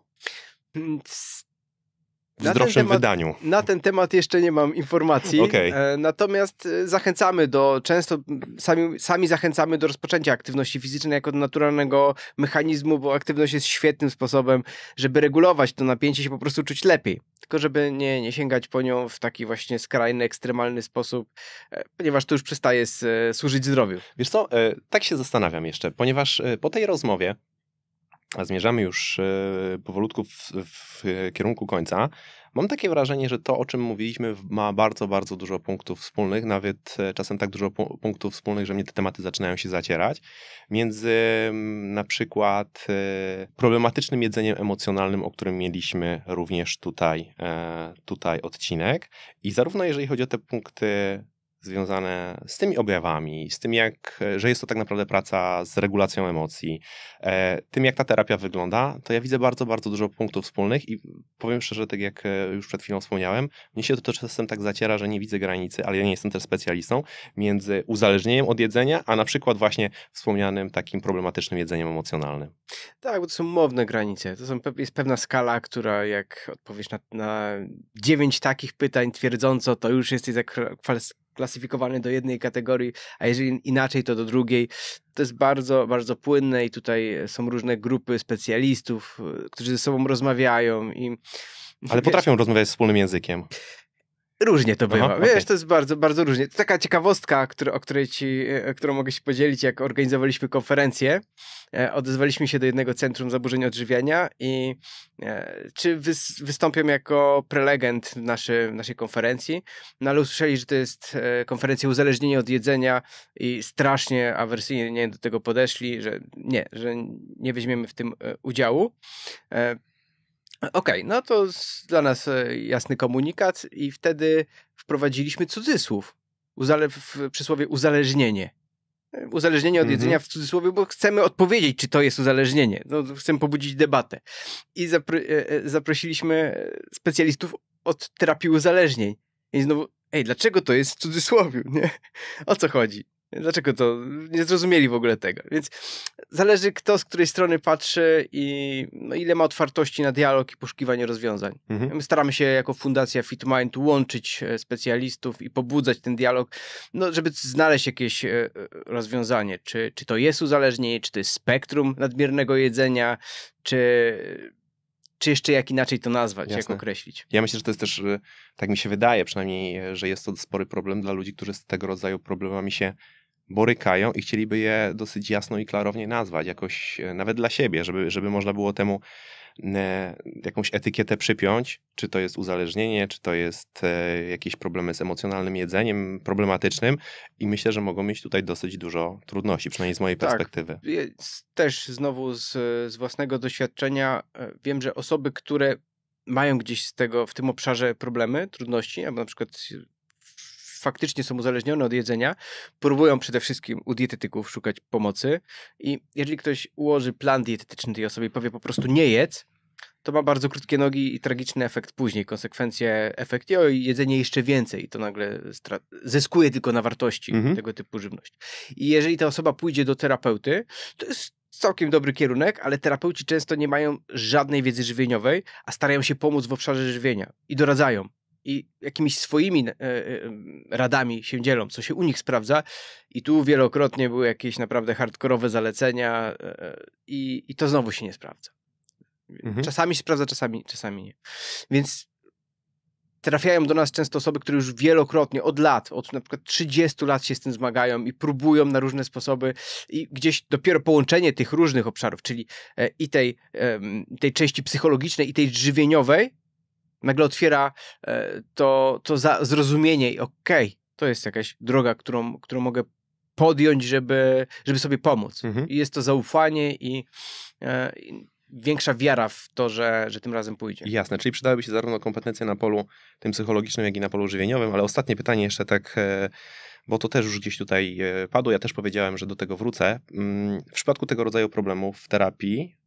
Hmm, w zdrowszym temat, wydaniu. Na ten temat jeszcze nie mam informacji. Okay. E, natomiast e, zachęcamy do, często sami, sami zachęcamy do rozpoczęcia aktywności fizycznej jako do naturalnego mechanizmu, bo aktywność jest świetnym sposobem, żeby regulować to napięcie, się po prostu czuć lepiej. Tylko żeby nie, nie sięgać po nią w taki właśnie skrajny, ekstremalny sposób, e, ponieważ to już przestaje służyć zdrowiu. Wiesz co, tak się zastanawiam jeszcze, ponieważ po tej rozmowie a zmierzamy już e, powolutku w, w, kierunku końca. Mam takie wrażenie, że to, o czym mówiliśmy, ma bardzo, bardzo dużo punktów wspólnych, nawet e, czasem tak dużo punktów wspólnych, że mnie te tematy zaczynają się zacierać. Między na przykład e, problematycznym jedzeniem emocjonalnym, o którym mieliśmy również tutaj, tutaj odcinek. I zarówno jeżeli chodzi o te punkty związane z tymi objawami, z tym jak, e, że jest to tak naprawdę praca z regulacją emocji, e, tym jak ta terapia wygląda, to ja widzę bardzo, bardzo dużo punktów wspólnych i powiem szczerze, tak jak e, już przed chwilą wspomniałem, mnie się to czasem tak zaciera, że nie widzę granicy, ale ja nie jestem też specjalistą, między uzależnieniem od jedzenia, a na przykład właśnie wspomnianym takim problematycznym jedzeniem emocjonalnym. Tak, bo to są mowne granice, to są, jest pewna skala, która jak odpowiesz na, dziewięć takich pytań twierdząco, to już jesteś zakwalifikowana klasyfikowany do jednej kategorii, a jeżeli inaczej, to do drugiej. To jest bardzo, bardzo płynne i tutaj są różne grupy specjalistów, y, którzy ze sobą rozmawiają i... Ale wiesz, potrafią rozmawiać wspólnym językiem. Różnie to bywa. Aha, Wiesz, okay. to jest bardzo, bardzo różnie. To taka ciekawostka, który, o której ci, e, którą mogę się podzielić, jak organizowaliśmy konferencję. E, odezwaliśmy się do jednego centrum zaburzeń odżywiania i e, czy wys, wystąpią jako prelegent w naszy, naszej konferencji, no ale usłyszeli, że to jest e, konferencja uzależnienia od jedzenia i strasznie awersyjnie do tego podeszli, że nie, że nie weźmiemy w tym e, udziału. E, Okej, okay, no to dla nas e, jasny komunikat i wtedy wprowadziliśmy cudzysłów. Uzale w przysłowie uzależnienie. E, uzależnienie od mhm. jedzenia mm -hmm. w cudzysłowie, bo chcemy odpowiedzieć, czy to jest uzależnienie. No, chcemy pobudzić debatę. I zapro e, zaprosiliśmy specjalistów od terapii uzależnień. I znowu, ej, dlaczego to jest w cudzysłowie? Nie? O co chodzi? Dlaczego to? Nie zrozumieli w ogóle tego. Więc zależy kto z której strony patrzy i no, ile ma otwartości na dialog i poszukiwanie rozwiązań. Mhm. My staramy się jako Fundacja FitMind łączyć e, specjalistów i pobudzać ten dialog, no, żeby znaleźć jakieś e, e, rozwiązanie. Czy, czy to jest uzależnienie, czy to jest spektrum nadmiernego jedzenia, czy, czy jeszcze jak inaczej to nazwać, Jasne. jak określić. Ja myślę, że to jest też, tak mi się wydaje przynajmniej, że jest to spory problem dla ludzi, którzy z tego rodzaju problemami się borykają i chcieliby je dosyć jasno i klarownie nazwać, jakoś e, nawet dla siebie, żeby, żeby można było temu e, jakąś etykietę przypiąć, czy to jest uzależnienie, czy to jest e, jakieś problemy z emocjonalnym jedzeniem problematycznym i myślę, że mogą mieć tutaj dosyć dużo trudności, przynajmniej z mojej tak. perspektywy. Też znowu z, z własnego doświadczenia wiem, że osoby, które mają gdzieś z tego, w tym obszarze problemy, trudności, albo na przykład faktycznie są uzależnione od jedzenia, próbują przede wszystkim u dietetyków szukać pomocy i jeżeli ktoś ułoży plan dietetyczny tej osobie i powie po prostu nie jedz, to ma bardzo krótkie nogi i tragiczny efekt później, konsekwencje efekt o jedzenie jeszcze więcej i to nagle zyskuje tylko na wartości mhm. tego typu żywność. I jeżeli ta osoba pójdzie do terapeuty, to jest całkiem dobry kierunek, ale terapeuci często nie mają żadnej wiedzy żywieniowej, a starają się pomóc w obszarze żywienia i doradzają i jakimiś swoimi e, e, radami się dzielą, co się u nich sprawdza. I tu wielokrotnie były jakieś naprawdę hardkorowe zalecenia e, i, i to znowu się nie sprawdza. Mhm. Czasami się sprawdza, czasami, czasami nie. Więc trafiają do nas często osoby, które już wielokrotnie, od lat, od na przykład 30 lat się z tym zmagają i próbują na różne sposoby i gdzieś dopiero połączenie tych różnych obszarów, czyli i tej, tej części psychologicznej, i tej żywieniowej, nagle otwiera e, to, to zrozumienie i okej, okay, to jest jakaś droga, którą, którą mogę podjąć, żeby, żeby sobie pomóc. Mhm. I jest to zaufanie i, e, i większa wiara w to, że, że tym razem pójdzie. Jasne, czyli przydałyby się zarówno kompetencje na polu tym psychologicznym, jak i na polu żywieniowym, ale ostatnie pytanie jeszcze tak, e, bo to też już gdzieś tutaj padło, ja też powiedziałem, że do tego wrócę. Mm, w przypadku tego rodzaju problemów w terapii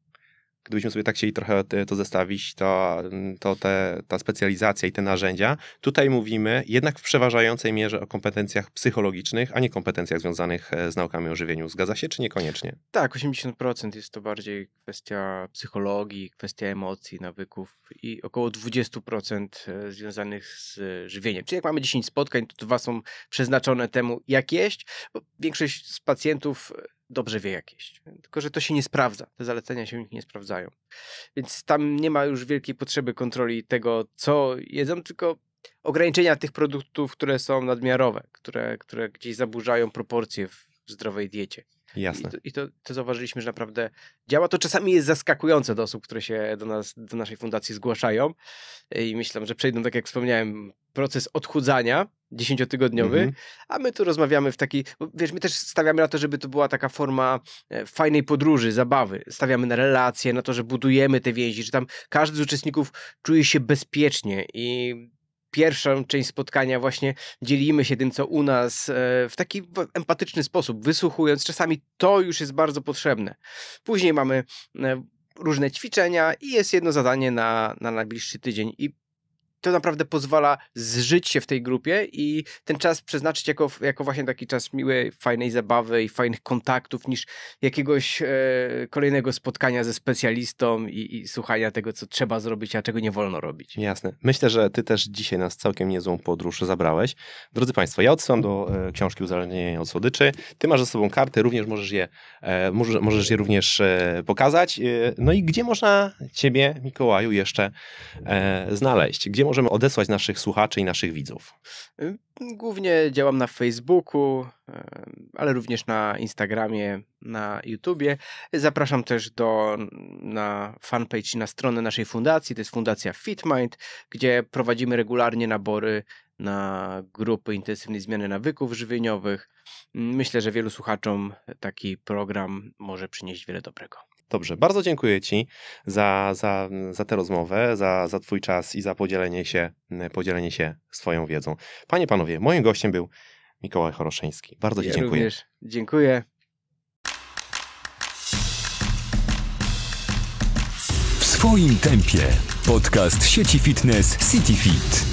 gdybyśmy sobie tak chcieli trochę to zestawić, to, to te, ta specjalizacja i te narzędzia, tutaj mówimy jednak w przeważającej mierze o kompetencjach psychologicznych, a nie kompetencjach związanych e, z naukami o żywieniu. Zgadza się czy niekoniecznie? Tak, 80% jest to bardziej kwestia psychologii, kwestia emocji, nawyków i około 20% e, związanych z e, żywieniem. Czyli jak mamy 10 spotkań, to dwa są przeznaczone temu, jak jeść, bo większość z pacjentów dobrze wie jak jeść. Tylko, że to się nie sprawdza. Te zalecenia się nie sprawdzają. Więc tam nie ma już wielkiej potrzeby kontroli tego, co jedzą, tylko ograniczenia tych produktów, które są nadmiarowe, które, które gdzieś zaburzają proporcje w zdrowej diecie. Jasne. I, to, i to, to, zauważyliśmy, że naprawdę działa. To czasami jest zaskakujące do osób, które się do nas, do naszej fundacji zgłaszają i myślę, że przejdą, tak jak wspomniałem, proces odchudzania dziesięciotygodniowy, mm -hmm. a my tu rozmawiamy w takiej, wiesz, my też stawiamy na to, żeby to była taka forma e, fajnej podróży, zabawy. Stawiamy na relacje, na to, że budujemy te więzi, że tam każdy z uczestników czuje się bezpiecznie i pierwszą część spotkania właśnie dzielimy się tym, co u nas e, w taki empatyczny sposób, wysłuchując. Czasami to już jest bardzo potrzebne. Później mamy e, różne ćwiczenia i jest jedno zadanie na, na najbliższy tydzień i to naprawdę pozwala zżyć się w tej grupie i ten czas przeznaczyć jako, jako właśnie taki czas miłej, fajnej zabawy i fajnych kontaktów, niż jakiegoś e, kolejnego spotkania ze specjalistą i, i, słuchania tego, co trzeba zrobić, a czego nie wolno robić. Jasne. Myślę, że ty też dzisiaj nas całkiem niezłą podróż zabrałeś. Drodzy Państwo, ja odsyłam do e, książki Uzależnienie od słodyczy. Ty masz ze sobą karty, również możesz je, e, możesz, możesz je również e, pokazać. E, no i gdzie można ciebie, Mikołaju, jeszcze e, znaleźć? Gdzie możemy odesłać naszych słuchaczy i naszych widzów? Y, głównie działam na Facebooku, y, ale również na Instagramie, na YouTubie. Zapraszam też do, na fanpage i na stronę naszej fundacji, to jest Fundacja FitMind, gdzie prowadzimy regularnie nabory na grupy intensywnej zmiany nawyków żywieniowych. Myślę, że wielu słuchaczom taki program może przynieść wiele dobrego. Dobrze, bardzo dziękuję Ci za, za, za tę rozmowę, za, za Twój czas i za podzielenie się, mm, podzielenie się swoją wiedzą. Panie, panowie, moim gościem był Mikołaj Choroszyński. Bardzo Ci ja dziękuję. Również dziękuję. W swoim tempie podcast sieci fitness CityFit.